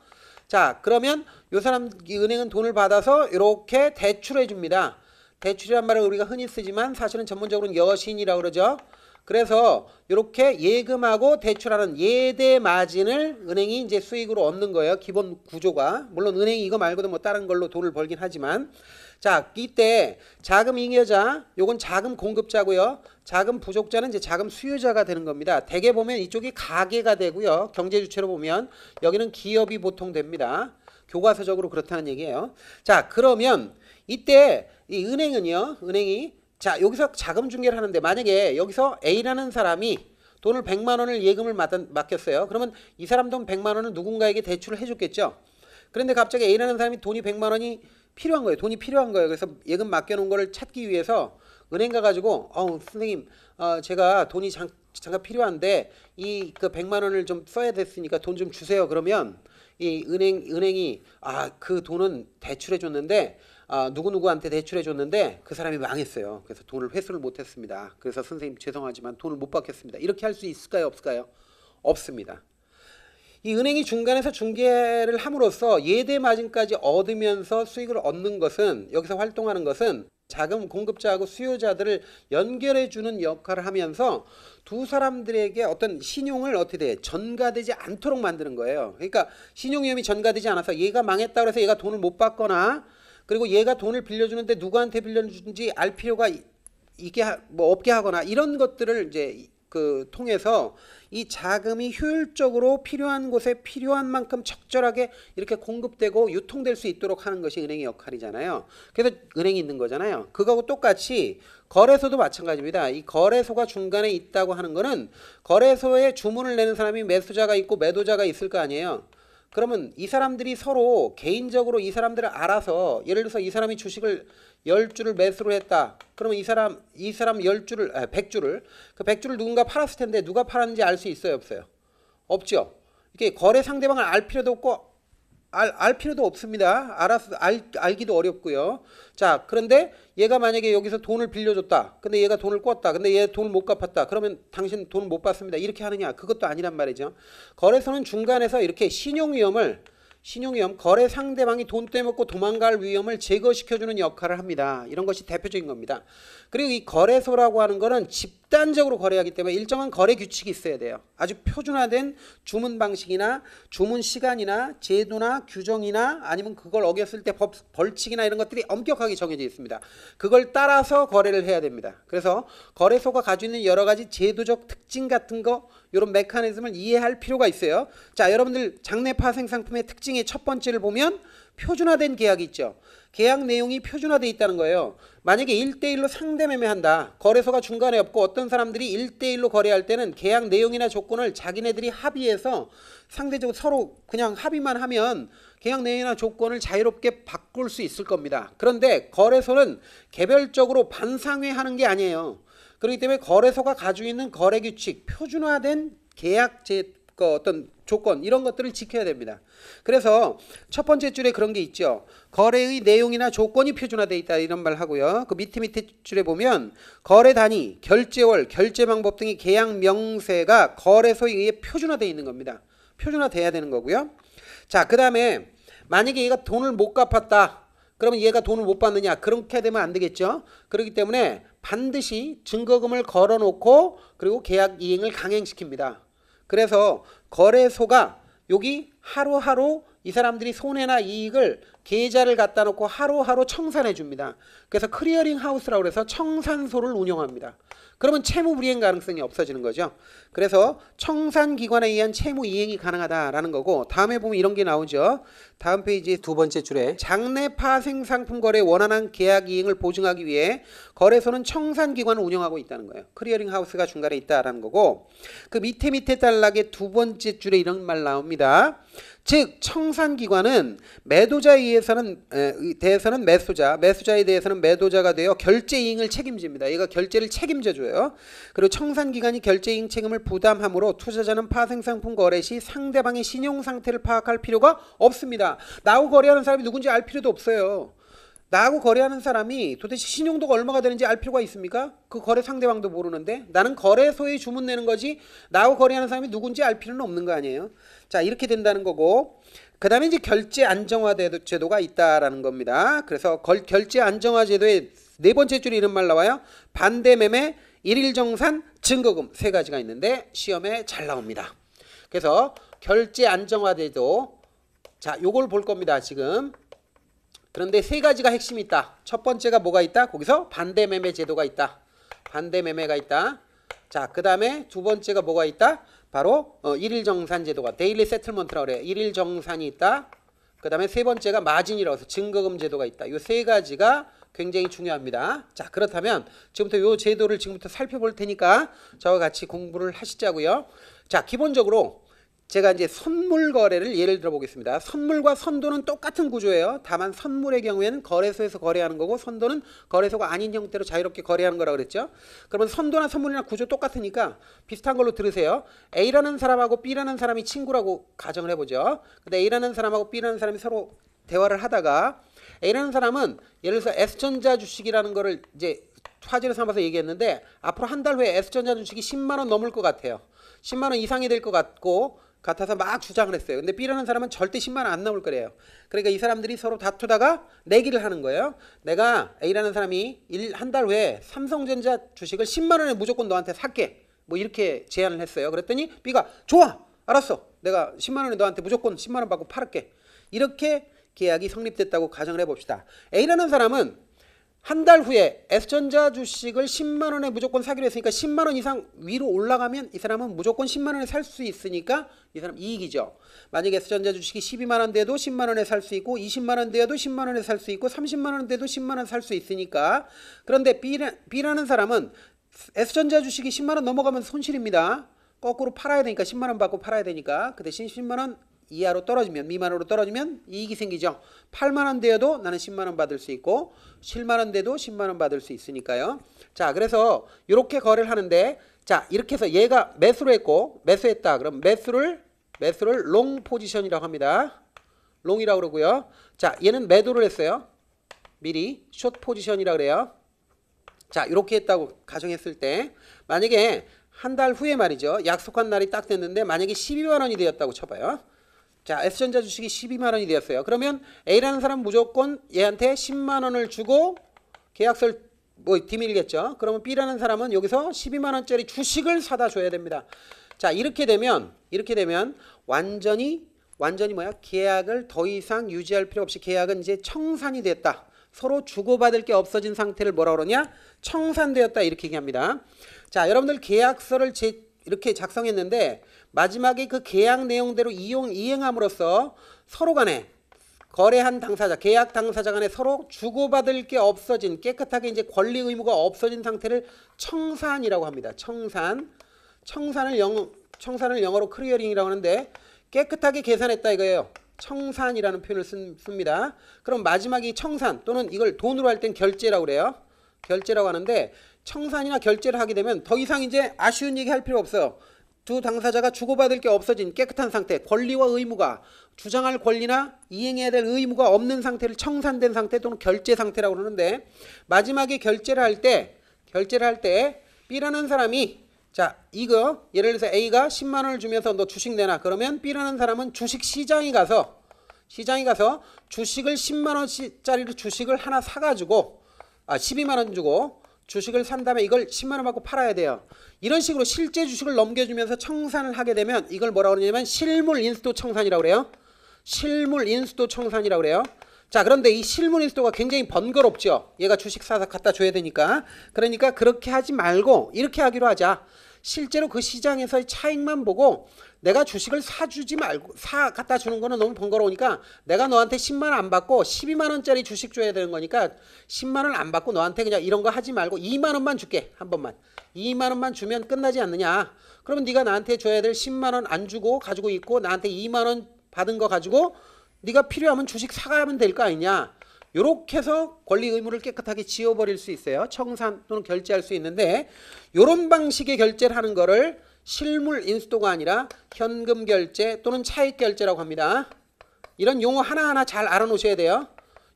자 그러면 요 사람 은행은 돈을 받아서 이렇게 대출해 줍니다. 배출이란 말을 우리가 흔히 쓰지만 사실은 전문적으로는 여신이라고 그러죠. 그래서 이렇게 예금하고 대출하는 예대 마진을 은행이 이제 수익으로 얻는 거예요. 기본 구조가. 물론 은행이 이거 말고도 뭐 다른 걸로 돈을 벌긴 하지만 자, 이때 자금 잉여자, 요건 자금 공급자고요. 자금 부족자는 이제 자금 수요자가 되는 겁니다. 대개 보면 이쪽이 가계가 되고요. 경제 주체로 보면 여기는 기업이 보통 됩니다. 교과서적으로 그렇다는 얘기예요. 자, 그러면 이때 이 은행은요. 은행이 자 여기서 자금 중개를 하는데 만약에 여기서 A라는 사람이 돈을 100만 원을 예금을 맡겼어요. 맡 그러면 이 사람 돈 100만 원은 누군가에게 대출을 해줬겠죠. 그런데 갑자기 A라는 사람이 돈이 100만 원이 필요한 거예요. 돈이 필요한 거예요. 그래서 예금 맡겨놓은 거를 찾기 위해서 은행 가가지고 어 선생님 어, 제가 돈이 잠, 잠깐 필요한데 이 그 100만 원을 좀 써야 됐으니까 돈 좀 주세요. 그러면 이 은행 은행이 아 그 돈은 대출해 줬는데 아, 누구누구한테 대출해 줬는데 그 사람이 망했어요. 그래서 돈을 회수를 못했습니다. 그래서 선생님 죄송하지만 돈을 못 받겠습니다. 이렇게 할 수 있을까요? 없을까요? 없습니다. 이 은행이 중간에서 중개를 함으로써 예대 마진까지 얻으면서 수익을 얻는 것은 여기서 활동하는 것은 자금 공급자하고 수요자들을 연결해 주는 역할을 하면서 두 사람들에게 어떤 신용을 어떻게 돼 전가되지 않도록 만드는 거예요. 그러니까 신용 위험이 전가되지 않아서 얘가 망했다 그래서 얘가 돈을 못 받거나 그리고 얘가 돈을 빌려주는데 누구한테 빌려주는지 알 필요가 이게 뭐 없게 하거나 이런 것들을 이제 그 통해서 이 자금이 효율적으로 필요한 곳에 필요한 만큼 적절하게 이렇게 공급되고 유통될 수 있도록 하는 것이 은행의 역할이잖아요. 그래서 은행이 있는 거잖아요. 그거하고 똑같이 거래소도 마찬가지입니다. 이 거래소가 중간에 있다고 하는 거는 거래소에 주문을 내는 사람이 매수자가 있고 매도자가 있을 거 아니에요. 그러면 이 사람들이 서로 개인적으로 이 사람들을 알아서 예를 들어서 이 사람이 주식을 1 0주를 매수로 했다. 그러면 이 사람 이 사람 1주를 0 아, 1주를그1주를 그 누군가 팔았을 텐데 누가 팔았는지 알 수 있어요, 없어요? 없죠. 이게 거래 상대방을 알 필요도 없고 알, 알 필요도 없습니다. 알아서 알, 알기도 어렵고요. 자, 그런데 얘가 만약에 여기서 돈을 빌려줬다. 근데 얘가 돈을 꿨다. 근데 얘 돈을 못 갚았다. 그러면 당신 돈 못 받습니다. 이렇게 하느냐? 그것도 아니란 말이죠. 거래소는 중간에서 이렇게 신용 위험을 신용 위험, 거래 상대방이 돈 떼먹고 도망갈 위험을 제거시켜주는 역할을 합니다. 이런 것이 대표적인 겁니다. 그리고 이 거래소라고 하는 거는 집 집단적으로 거래하기 때문에 일정한 거래 규칙이 있어야 돼요. 아주 표준화된 주문 방식이나 주문 시간이나 제도나 규정이나 아니면 그걸 어겼을 때 법, 벌칙이나 이런 것들이 엄격하게 정해져 있습니다. 그걸 따라서 거래를 해야 됩니다. 그래서 거래소가 가지고 있는 여러 가지 제도적 특징 같은 거 이런 메커니즘을 이해할 필요가 있어요. 자, 여러분들 장내 파생 상품의 특징의 첫 번째를 보면 표준화된 계약이 있죠. 계약 내용이 표준화되어 있다는 거예요. 만약에 1대1로 상대 매매한다. 거래소가 중간에 없고 어떤 사람들이 1대1로 거래할 때는 계약 내용이나 조건을 자기네들이 합의해서 상대적으로 서로 그냥 합의만 하면 계약 내용이나 조건을 자유롭게 바꿀 수 있을 겁니다. 그런데 거래소는 개별적으로 반상회하는 게 아니에요. 그렇기 때문에 거래소가 가지고 있는 거래 규칙, 표준화된 계약 제그 어떤 조건 이런 것들을 지켜야 됩니다. 그래서 첫 번째 줄에 그런 게 있죠. 거래의 내용이나 조건이 표준화되어 있다 이런 말 하고요. 그 밑에 밑에 줄에 보면 거래 단위, 결제월, 결제 방법 등의 계약 명세가 거래소에 의해 표준화되어 있는 겁니다. 표준화되어야 되는 거고요. 자, 그다음에 만약에 얘가 돈을 못 갚았다. 그러면 얘가 돈을 못 받느냐? 그렇게 되면 안 되겠죠. 그렇기 때문에 반드시 증거금을 걸어놓고 그리고 계약 이행을 강행시킵니다. 그래서 거래소가 여기 하루하루 이 사람들이 손해나 이익을 계좌를 갖다 놓고 하루하루 청산해 줍니다. 그래서 크리어링 하우스라고 해서 청산소를 운영합니다. 그러면 채무 불이행 가능성이 없어지는 거죠. 그래서 청산 기관에 의한 채무 이행이 가능하다라는 거고 다음에 보면 이런 게 나오죠. 다음 페이지 두 번째 줄에 장내 파생 상품 거래 원활한 계약 이행을 보증하기 위해 거래소는 청산 기관을 운영하고 있다는 거예요. 크리어링 하우스가 중간에 있다라는 거고 그 밑에 밑에 단락의 두 번째 줄에 이런 말 나옵니다. 즉 청산기관은 매도자에 의해서는 대해서는 매수자, 매수자에 대해서는 매도자가 되어 결제잉을 이 책임집니다. 얘가 결제를 책임져줘요. 그리고 청산기관이 결제잉 이 책임을 부담함으로 투자자는 파생상품 거래 시 상대방의 신용상태를 파악할 필요가 없습니다. 나하고 거래하는 사람이 누군지 알 필요도 없어요. 나하고 거래하는 사람이 도대체 신용도가 얼마가 되는지 알 필요가 있습니까? 그 거래 상대방도 모르는데 나는 거래소에 주문 내는 거지 나하고 거래하는 사람이 누군지 알 필요는 없는 거 아니에요. 자 이렇게 된다는 거고 그 다음에 이제 결제 안정화 제도가 있다라는 겁니다. 그래서 걸, 결제 안정화 제도의 네 번째 줄이 이런 말 나와요. 반대 매매, 일일 정산, 증거금 세 가지가 있는데 시험에 잘 나옵니다. 그래서 결제 안정화 제도 자 요걸 볼 겁니다. 지금 그런데 세 가지가 핵심이 있다. 첫 번째가 뭐가 있다? 거기서 반대 매매 제도가 있다. 반대 매매가 있다. 자, 그 다음에 두 번째가 뭐가 있다? 바로 어, 일일 정산 제도가 데일리 세틀먼트라고 그래요. 일일 정산이 있다. 그 다음에 세 번째가 마진이라고 해서 증거금 제도가 있다. 이 세 가지가 굉장히 중요합니다. 자 그렇다면 지금부터 이 제도를 지금부터 살펴볼 테니까 저와 같이 공부를 하시자고요. 자 기본적으로 제가 이제 선물 거래를 예를 들어 보겠습니다. 선물과 선도는 똑같은 구조예요. 다만 선물의 경우에는 거래소에서 거래하는 거고 선도는 거래소가 아닌 형태로 자유롭게 거래하는 거라 고 그랬죠. 그러면 선도나 선물이나 구조 똑같으니까 비슷한 걸로 들으세요. A라는 사람하고 B라는 사람이 친구라고 가정을 해보죠. 근데 A라는 사람하고 B라는 사람이 서로 대화를 하다가 A라는 사람은 예를 들어서 S전자 주식이라는 거를 이제 화제를 삼아서 얘기했는데 앞으로 한 달 후에 S전자 주식이 10만 원 넘을 것 같아요. 10만 원 이상이 될 것 같고 같아서 막 주장을 했어요. 근데 B라는 사람은 절대 10만 원 안 나올 거래요. 그러니까 이 사람들이 서로 다투다가 내기를 하는 거예요. 내가 A라는 사람이 한 달 후에 삼성전자 주식을 10만 원에 무조건 너한테 살게. 뭐 이렇게 제안을 했어요. 그랬더니 B가 좋아. 알았어. 내가 10만 원에 너한테 무조건 10만 원 받고 팔을게. 이렇게 계약이 성립됐다고 가정을 해봅시다. A라는 사람은 한달 후에 S전자 주식을 10만 원에 무조건 사기로 했으니까 10만 원 이상 위로 올라가면 이 사람은 무조건 10만 원에 살 수 있으니까 이 사람 이익이죠. 만약에 S전자 주식이 12만 원 돼도 10만 원에 살 수 있고 20만 원 돼도 10만 원에 살 수 있고 30만 원 돼도 10만 원 살 수 있으니까 그런데 B라, B라는 사람은 S전자 주식이 10만 원 넘어가면 손실입니다. 거꾸로 팔아야 되니까 10만 원 받고 팔아야 되니까 그 대신 10만 원 이하로 떨어지면 미만으로 떨어지면 이익이 생기죠. 8만원 되어도 나는 10만원 받을 수 있고 7만원 돼도 10만원 받을 수 있으니까요. 자 그래서 이렇게 거래를 하는데 자 이렇게 해서 얘가 매수를 했고 매수했다. 그럼 매수를 매수를 롱 포지션이라고 합니다. 롱이라고 그러고요. 자 얘는 매도를 했어요. 미리 숏 포지션이라 그래요. 자 이렇게 했다고 가정했을 때 만약에 한 달 후에 말이죠. 약속한 날이 딱 됐는데 만약에 12만 원이 되었다고 쳐봐요. 자, S전자 주식이 12만 원이 되었어요. 그러면 A라는 사람 무조건 얘한테 10만 원을 주고 계약서를 뭐 디밀겠죠. 그러면 B라는 사람은 여기서 12만 원짜리 주식을 사다 줘야 됩니다. 자, 이렇게 되면 이렇게 되면 완전히 완전히 뭐야? 계약을 더 이상 유지할 필요 없이 계약은 이제 청산이 됐다. 서로 주고받을 게 없어진 상태를 뭐라 그러냐? 청산되었다 이렇게 얘기합니다. 자, 여러분들 계약서를 제, 이렇게 작성했는데 마지막에 그 계약 내용대로 이용 이행함으로써 서로 간에 거래한 당사자, 계약 당사자 간에 서로 주고받을 게 없어진 깨끗하게 이제 권리 의무가 없어진 상태를 청산이라고 합니다. 청산. 청산을 영 청산을 영어로 클리어링이라고 하는데 깨끗하게 계산했다 이거예요. 청산이라는 표현을 씁니다. 그럼 마지막이 청산 또는 이걸 돈으로 할 땐 결제라고 그래요. 결제라고 하는데 청산이나 결제를 하게 되면 더 이상 이제 아쉬운 얘기 할 필요 없어요. 두 당사자가 주고받을 게 없어진 깨끗한 상태, 권리와 의무가 주장할 권리나 이행해야 될 의무가 없는 상태를 청산된 상태 또는 결제 상태라고 그러는데 마지막에 결제를 할때 결제를 할 때 B라는 사람이 자 이거 예를 들어서 A가 10만 원을 주면서 너 주식 내놔 그러면 B라는 사람은 주식 시장에 가서 시장에 가서 주식을 10만 원짜리를 주식을 하나 사가지고 아 12만 원 주고 주식을 산 다음에 이걸 10만원 받고 팔아야 돼요. 이런 식으로 실제 주식을 넘겨주면서 청산을 하게 되면 이걸 뭐라고 그러냐면 실물 인수도 청산이라고 그래요. 실물 인수도 청산이라고 그래요. 자 그런데 이 실물 인수도가 굉장히 번거롭죠. 얘가 주식 사서 갖다 줘야 되니까. 그러니까 그렇게 하지 말고 이렇게 하기로 하자. 실제로 그 시장에서의 차익만 보고 내가 주식을 사주지 말고 사 갖다 주는 거는 너무 번거로우니까 내가 너한테 10만 원안 받고 12만 원짜리 주식 줘야 되는 거니까 10만 원 안 받고 너한테 그냥 이런 거 하지 말고 2만 원만 줄게 한 번만 2만 원만 주면 끝나지 않느냐 그러면 네가 나한테 줘야 될 10만 원 안 주고 가지고 있고 나한테 2만 원 받은 거 가지고 네가 필요하면 주식 사가면 될 거 아니냐 이렇게 해서 권리 의무를 깨끗하게 지워버릴 수 있어요. 청산 또는 결제할 수 있는데 이런 방식의 결제를 하는 거를 실물 인수도가 아니라 현금 결제 또는 차익 결제라고 합니다. 이런 용어 하나하나 잘 알아놓으셔야 돼요.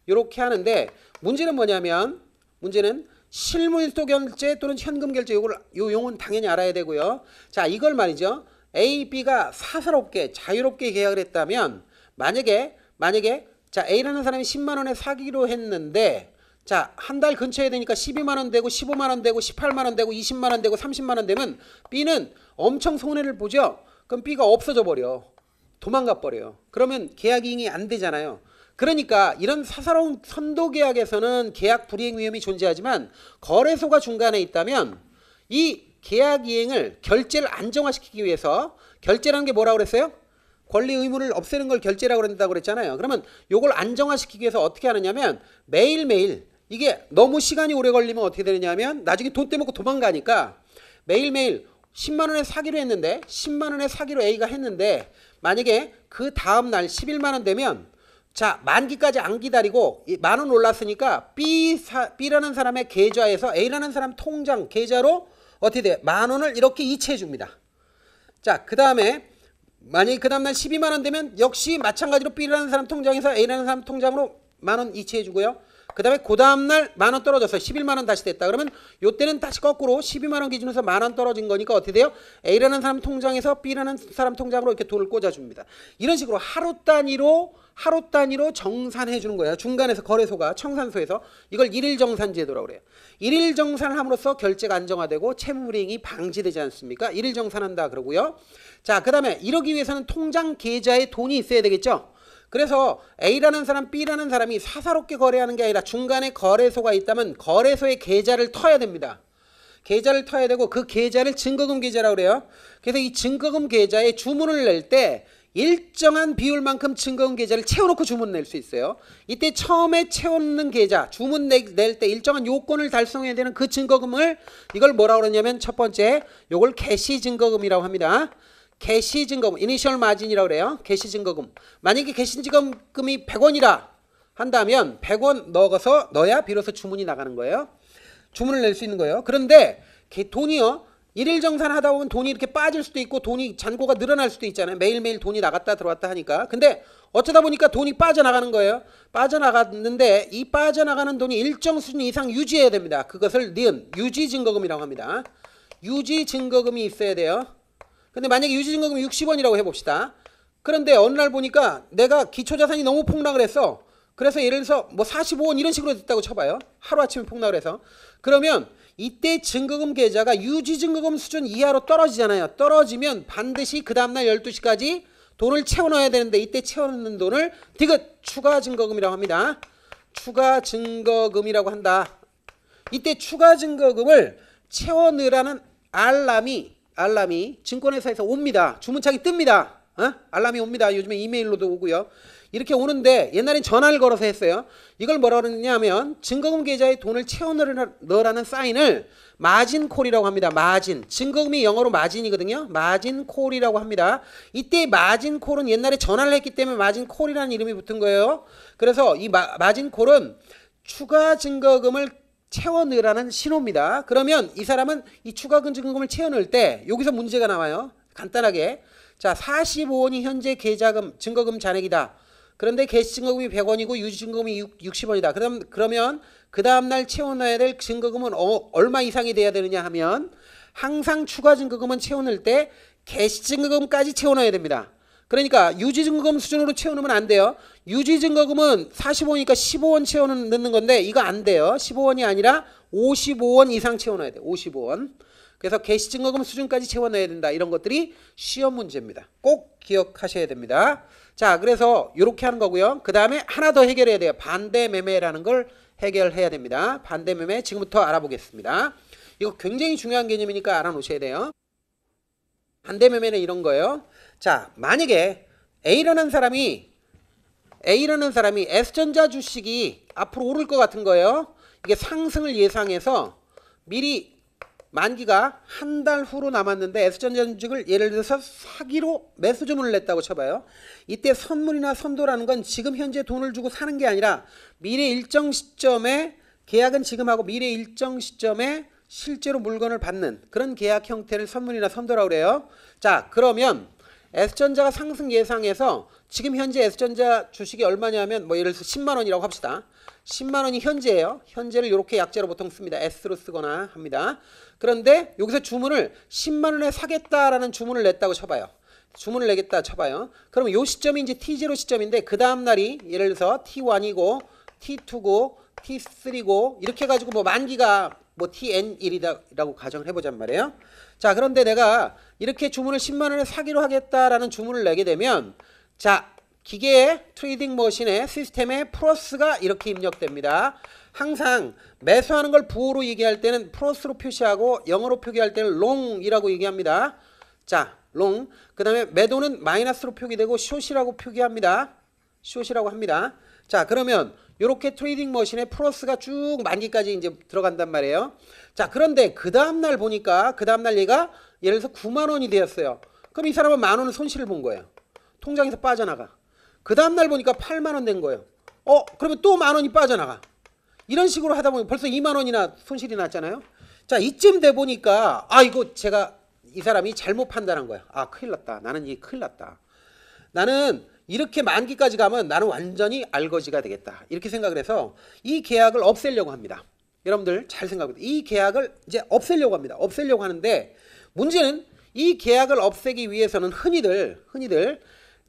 이렇게 하는데 문제는 뭐냐면 문제는 실물 인수도 결제 또는 현금 결제 요걸, 요 용어는 당연히 알아야 되고요. 자 이걸 말이죠. A, B가 사사롭게 자유롭게 계약을 했다면 만약에 만약에 자 A라는 사람이 10만원에 사기로 했는데 자, 한 달 근처에 되니까 12만원 되고 15만원 되고 18만원 되고 20만원 되고 30만원 되면 B는 엄청 손해를 보죠. 그럼 B가 없어져 버려. 도망가 버려요. 그러면 계약 이행이 안 되잖아요. 그러니까 이런 사사로운 선도 계약에서는 계약 불이행 위험이 존재하지만 거래소가 중간에 있다면 이 계약 이행을 결제를 안정화시키기 위해서 결제라는 게 뭐라고 그랬어요? 권리 의무를 없애는 걸 결제라고 그런다고 그랬잖아요. 그러면 이걸 안정화시키기 위해서 어떻게 하느냐면 매일매일 이게 너무 시간이 오래 걸리면 어떻게 되느냐면 나중에 돈 떼먹고 도망가니까 매일매일 10만 원에 사기로 했는데 10만 원에 사기로 A가 했는데 만약에 그 다음 날 11만 원 되면 자 만기까지 안 기다리고 만원 올랐으니까 B 사, B라는 사람의 계좌에서 A라는 사람 통장 계좌로 어떻게 돼? 만 원을 이렇게 이체해 줍니다. 자 그 다음에 만약에 그 다음날 12만원 되면 역시 마찬가지로 B라는 사람 통장에서 A라는 사람 통장으로 만원 이체해 주고요. 그 다음에 그 다음날 만원 떨어졌어요. 11만원 다시 됐다. 그러면 요때는 다시 거꾸로 12만원 기준에서 만원 떨어진 거니까 어떻게 돼요? A라는 사람 통장에서 B라는 사람 통장으로 이렇게 돈을 꽂아줍니다. 이런 식으로 하루 단위로 하루 단위로 정산해 주는 거예요. 중간에서 거래소가 청산소에서 이걸 일일 정산 제도라고 그래요. 일일 정산 함으로써 결제가 안정화되고 채무 불이익이 방지되지 않습니까? 일일 정산한다 그러고요. 자, 그 다음에 이러기 위해서는 통장 계좌에 돈이 있어야 되겠죠? 그래서 A라는 사람, B라는 사람이 사사롭게 거래하는 게 아니라 중간에 거래소가 있다면 거래소에 계좌를 터야 됩니다. 계좌를 터야 되고 그 계좌를 증거금 계좌라고 그래요. 그래서 이 증거금 계좌에 주문을 낼 때 일정한 비율만큼 증거금 계좌를 채워놓고 주문 낼 수 있어요. 이때 처음에 채우는 계좌, 주문 낼 때 일정한 요건을 달성해야 되는 그 증거금을 이걸 뭐라 그러냐면 첫 번째 요걸 개시 증거금이라고 합니다. 개시 증거금, 이니셜 마진이라고 그래요. 개시 증거금. 만약에 개시 증거금이 100원이라 한다면 100원 넣어서 넣어야 비로소 주문이 나가는 거예요. 주문을 낼 수 있는 거예요. 그런데 돈이요. 일일 정산하다 보면 돈이 이렇게 빠질 수도 있고 돈이 잔고가 늘어날 수도 있잖아요. 매일매일 돈이 나갔다 들어왔다 하니까. 근데 어쩌다 보니까 돈이 빠져나가는 거예요. 빠져나갔는데 이 빠져나가는 돈이 일정 수준 이상 유지해야 됩니다. 그것을 니은 유지 증거금이라고 합니다. 유지 증거금이 있어야 돼요. 근데 만약에 유지증권금이 60원이라고 해봅시다. 그런데 어느 날 보니까 내가 기초자산이 너무 폭락을 했어. 그래서 예를 들어서 뭐 45원 이런 식으로 됐다고 쳐봐요. 하루아침에 폭락을 해서. 그러면 이때 증거금 계좌가 유지증거금 수준 이하로 떨어지잖아요. 떨어지면 반드시 그 다음날 12시까지 돈을 채워넣어야 되는데 이때 채워넣는 돈을 디귿 추가 증거금이라고 합니다. 추가 증거금이라고 한다. 이때 추가 증거금을 채워넣으라는 알람이 알람이 증권회사에서 옵니다. 주문창이 뜹니다. 어? 알람이 옵니다. 요즘에 이메일로도 오고요. 이렇게 오는데 옛날엔 전화를 걸어서 했어요. 이걸 뭐라 그러냐면 증거금 계좌에 돈을 채워 넣으라는 사인을 마진콜이라고 합니다. 마진. 증거금이 영어로 마진이거든요. 마진콜이라고 합니다. 이때 마진콜은 옛날에 전화를 했기 때문에 마진콜이라는 이름이 붙은 거예요. 그래서 이 마, 마진콜은 추가 증거금을 채워 넣으라는 신호입니다. 그러면 이 사람은 이 추가 근저금을 채워 넣을 때 여기서 문제가 나와요. 간단하게. 자, 45원이 현재 계좌금 증거금 잔액이다. 그런데 개시 증거금이 100원이고 유지 증거금이 60, 원이다 그럼 그러면 그 다음 날 채워 넣어야 될 증거금은 어, 얼마 이상이 돼야 되느냐 하면 항상 추가 증거금은 채워 넣을 때 개시 증거금까지 채워 넣어야 됩니다. 그러니까 유지증거금 수준으로 채워놓으면 안 돼요. 유지증거금은 45니까 15원 채워 넣는 건데 이거 안 돼요. 15원이 아니라 55원 이상 채워넣어야 돼요. 55원. 그래서 개시증거금 수준까지 채워넣어야 된다. 이런 것들이 시험 문제입니다. 꼭 기억하셔야 됩니다. 자 그래서 이렇게 하는 거고요. 그 다음에 하나 더 해결해야 돼요. 반대 매매라는 걸 해결해야 됩니다. 반대 매매 지금부터 알아보겠습니다. 이거 굉장히 중요한 개념이니까 알아놓으셔야 돼요. 반대 매매는 이런 거예요. 자, 만약에 A라는 사람이 A라는 사람이 S전자 주식이 앞으로 오를 것 같은 거예요. 이게 상승을 예상해서 미리 만기가 한 달 후로 남았는데 S전자 주식을 예를 들어서 사기로 매수 주문을 냈다고 쳐봐요. 이때 선물이나 선도라는 건 지금 현재 돈을 주고 사는 게 아니라 미래 일정 시점에 계약은 지금 하고 미래 일정 시점에 실제로 물건을 받는 그런 계약 형태를 선물이나 선도라고 그래요. 자 그러면 S전자가 상승 예상해서 지금 현재 S전자 주식이 얼마냐면 뭐 예를 들어서 10만 원이라고 합시다. 10만 원이 현재예요. 현재를 이렇게 약자로 보통 씁니다. S로 쓰거나 합니다. 그런데 여기서 주문을 10만 원에 사겠다라는 주문을 냈다고 쳐봐요. 주문을 내겠다 쳐봐요. 그럼 이 시점이 이제 T0 시점인데 그 다음 날이 예를 들어서 T1이고 T2고 T3고 이렇게 가지고 뭐 만기가 뭐 TN1이라고 가정을 해보자 말이에요. 자 그런데 내가 이렇게 주문을 10만 원에 사기로 하겠다라는 주문을 내게 되면 자 기계의 트레이딩 머신의 시스템에 플러스가 이렇게 입력됩니다. 항상 매수하는 걸 부호로 얘기할 때는 플러스로 표시하고 영어로 표기할 때는 롱이라고 얘기합니다. 자, 롱. 그 다음에 매도는 마이너스로 표기되고 숏이라고 표기합니다. 숏이라고 합니다. 자, 그러면 이렇게 트레이딩 머신에 플러스가 쭉 만기까지 이제 들어간단 말이에요. 자, 그런데 그 다음날 보니까 그 다음날 얘가 예를 들어서 9만 원이 되었어요. 그럼 이 사람은 만 원을 손실을 본 거예요. 통장에서 빠져나가. 그 다음날 보니까 8만 원 된 거예요. 어, 그러면 또 만 원이 빠져나가. 이런 식으로 하다 보면 벌써 2만 원이나 손실이 났잖아요. 자, 이쯤 돼 보니까 아, 이거 제가 이 사람이 잘못 판단한 거야. 아, 큰일 났다. 나는 이게 큰일 났다. 나는 이렇게 만기까지 가면 나는 완전히 알거지가 되겠다. 이렇게 생각을 해서 이 계약을 없애려고 합니다. 여러분들 잘 생각해 보세요. 이 계약을 이제 없애려고 합니다. 없애려고 하는데 문제는 이 계약을 없애기 위해서는 흔히들 흔히들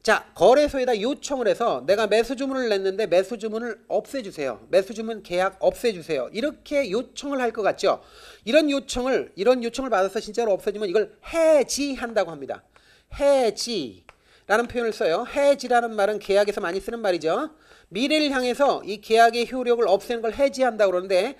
자 거래소에다 요청을 해서 내가 매수 주문을 냈는데 매수 주문을 없애주세요 매수 주문 계약 없애주세요 이렇게 요청을 할 것 같죠 이런 요청을 이런 요청을 받아서 진짜로 없어지면 이걸 해지한다고 합니다 해지 라는 표현을 써요 해지라는 말은 계약에서 많이 쓰는 말이죠 미래를 향해서 이 계약의 효력을 없애는 걸 해지한다 그러는데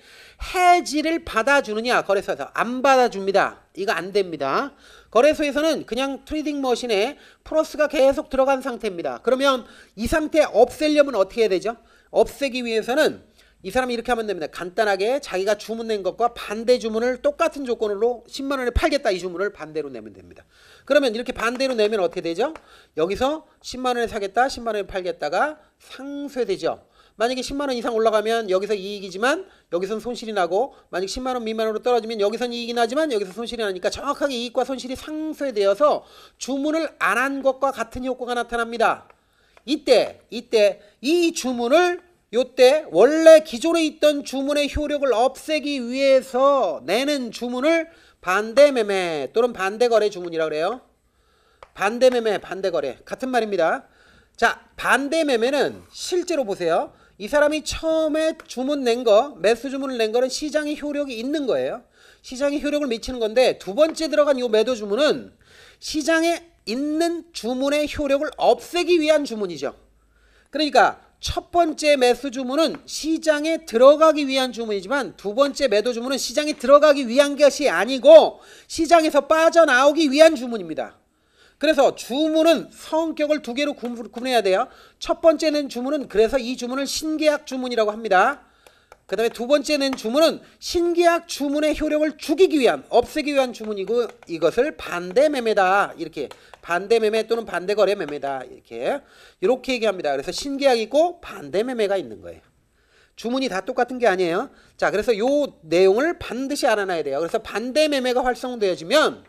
해지를 받아주느냐 거래소에서 안 받아줍니다. 이거 안 됩니다. 거래소에서는 그냥 트레이딩 머신에 플러스가 계속 들어간 상태입니다. 그러면 이 상태 없애려면 어떻게 해야 되죠? 없애기 위해서는 이 사람이 이렇게 하면 됩니다. 간단하게 자기가 주문낸 것과 반대 주문을 똑같은 조건으로 10만 원에 팔겠다 이 주문을 반대로 내면 됩니다. 그러면 이렇게 반대로 내면 어떻게 되죠? 여기서 10만 원에 사겠다, 10만 원에 팔겠다가 상쇄되죠. 만약에 10만 원 이상 올라가면 여기서 이익이지만 여기선 손실이 나고 만약 10만 원 미만으로 떨어지면 여기선 이익이 나지만 여기서 손실이 나니까 정확하게 이익과 손실이 상쇄되어서 주문을 안 한 것과 같은 효과가 나타납니다. 이때 이때 이 주문을 요때 원래 기존에 있던 주문의 효력을 없애기 위해서 내는 주문을 반대 매매 또는 반대 거래 주문이라고 그래요. 반대 매매, 반대 거래 같은 말입니다. 자, 반대 매매는 실제로 보세요. 이 사람이 처음에 주문 낸 거, 매수 주문을 낸 거는 시장에 효력이 있는 거예요. 시장에 효력을 미치는 건데 두 번째 들어간 이 매도 주문은 시장에 있는 주문의 효력을 없애기 위한 주문이죠. 그러니까 첫 번째 매수 주문은 시장에 들어가기 위한 주문이지만 두 번째 매도 주문은 시장에 들어가기 위한 것이 아니고 시장에서 빠져나오기 위한 주문입니다. 그래서 주문은 성격을 두 개로 구분해야 돼요. 첫 번째는 주문은 그래서 이 주문을 신계약 주문이라고 합니다. 그 다음에 두 번째 낸 주문은 신계약 주문의 효력을 죽이기 위한 없애기 위한 주문이고 이것을 반대 매매다 이렇게 반대 매매 또는 반대 거래 매매다 이렇게 이렇게 얘기합니다 그래서 신계약 있고 반대 매매가 있는 거예요 주문이 다 똑같은 게 아니에요 자 그래서 요 내용을 반드시 알아놔야 돼요 그래서 반대 매매가 활성되어지면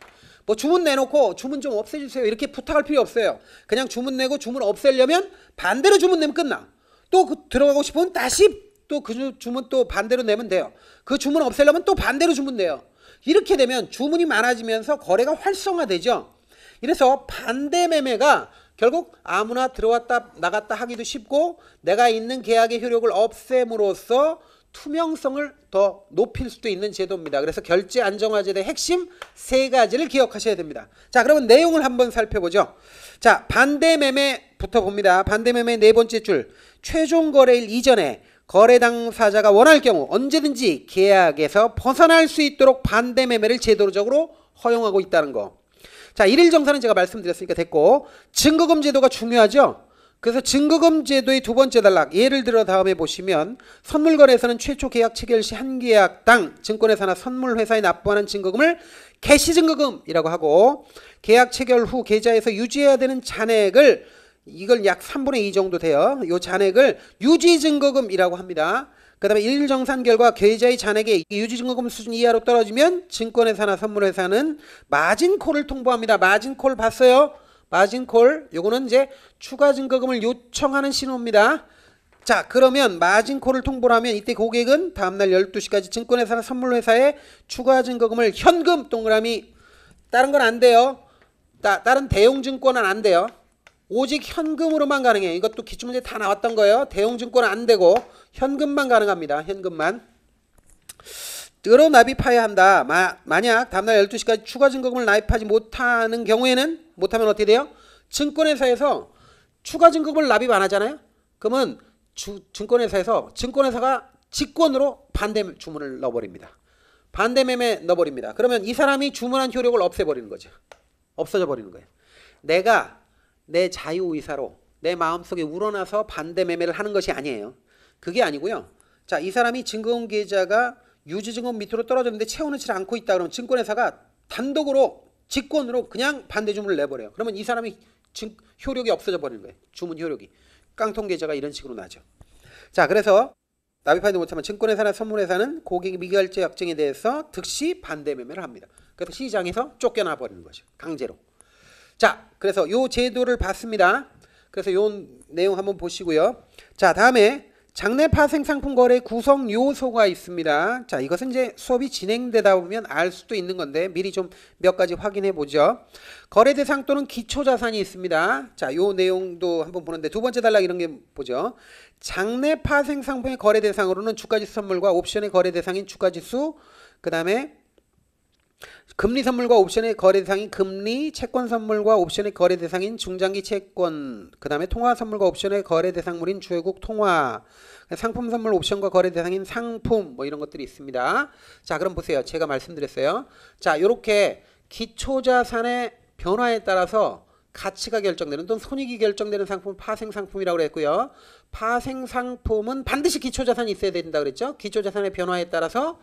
뭐 주문 내놓고 주문 좀 없애주세요 이렇게 부탁할 필요 없어요 그냥 주문 내고 주문 없애려면 반대로 주문 내면 끝나 또그 들어가고 싶으면 다시 또그 주문 또 반대로 내면 돼요. 그 주문 없애려면 또 반대로 주문 돼요. 이렇게 되면 주문이 많아지면서 거래가 활성화되죠. 이래서 반대 매매가 결국 아무나 들어왔다 나갔다 하기도 쉽고 내가 있는 계약의 효력을 없앰으로써 투명성을 더 높일 수도 있는 제도입니다. 그래서 결제 안정화제의 핵심 세 가지를 기억하셔야 됩니다. 자, 그러면 내용을 한번 살펴보죠. 자, 반대 매매부터 봅니다. 반대 매매 네 번째 줄. 최종 거래일 이전에 거래 당사자가 원할 경우 언제든지 계약에서 벗어날 수 있도록 반대 매매를 제도적으로 허용하고 있다는 거. 자, 일일 정산은 제가 말씀드렸으니까 됐고 증거금 제도가 중요하죠. 그래서 증거금 제도의 두 번째 단락 예를 들어 다음에 보시면 선물거래에서는 최초 계약 체결 시 한 계약당 증권회사나 선물회사에 납부하는 증거금을 개시 증거금이라고 하고 계약 체결 후 계좌에서 유지해야 되는 잔액을 이걸 약 3분의 2 정도 돼요. 이 잔액을 유지증거금이라고 합니다. 그 다음에 일정산 결과 계좌의 잔액의 유지증거금 수준 이하로 떨어지면 증권회사나 선물회사는 마진콜을 통보합니다. 마진콜 봤어요? 마진콜 요거는 이제 추가 증거금을 요청하는 신호입니다. 자 그러면 마진콜을 통보하면 를 이때 고객은 다음날 12시까지 증권회사나 선물회사에 추가 증거금을 현금 동그라미 다른 건 안 돼요. 따, 다른 대용 증권은 안 돼요. 오직 현금으로만 가능해요. 이것도 기출문제 다 나왔던 거예요. 대형증권 안 되고 현금만 가능합니다. 현금만. 뜨어 납입하여야 한다. 마, 만약 다음날 12시까지 추가 증거금을 납입하지 못하는 경우에는 못하면 어떻게 돼요? 증권회사에서 추가 증거금을 납입 안 하잖아요. 그러면 주, 증권회사에서 증권회사가 직권으로 반대 주문을 넣어버립니다. 반대 매매 넣어버립니다. 그러면 이 사람이 주문한 효력을 없애버리는 거죠. 없어져 버리는 거예요. 내가 내 자유의사로 내 마음속에 우러나서 반대 매매를 하는 것이 아니에요. 그게 아니고요. 자, 이 사람이 증권 거 계좌가 유지 증권 밑으로 떨어졌는데 채워넣지 않고 있다 그러면 증권회사가 단독으로 직권으로 그냥 반대 주문을 내버려요. 그러면 이 사람이 증, 효력이 없어져 버리는 거예요. 주문 효력이. 깡통 계좌가 이런 식으로 나죠. 자, 그래서 나비입이도 못하면 증권회사나 선물회사는 고객 미결제 약정에 대해서 즉시 반대 매매를 합니다. 그래서 시장에서 쫓겨나 버리는 거죠. 강제로. 자, 그래서 요 제도를 봤습니다. 그래서 요 내용 한번 보시고요. 자, 다음에 장내파 생상품 거래 구성 요소가 있습니다. 자, 이것은 이제 수업이 진행되다 보면 알 수도 있는 건데 미리 좀 몇 가지 확인해 보죠. 거래 대상 또는 기초 자산이 있습니다. 자, 요 내용도 한번 보는데 두 번째 달락 이런 게 보죠. 장내파 생상품의 거래 대상으로는 주가지수 선물과 옵션의 거래 대상인 주가지수, 그다음에 금리 선물과 옵션의 거래 대상인 금리, 채권 선물과 옵션의 거래 대상인 중장기 채권, 그 다음에 통화 선물과 옵션의 거래 대상물인 주요국 통화, 상품 선물 옵션과 거래 대상인 상품, 뭐 이런 것들이 있습니다. 자, 그럼 보세요. 제가 말씀드렸어요. 자, 요렇게 기초자산의 변화에 따라서 가치가 결정되는 또는 손익이 결정되는 상품은 파생상품이라고 했고요 파생상품은 반드시 기초자산이 있어야 된다 그랬죠. 기초자산의 변화에 따라서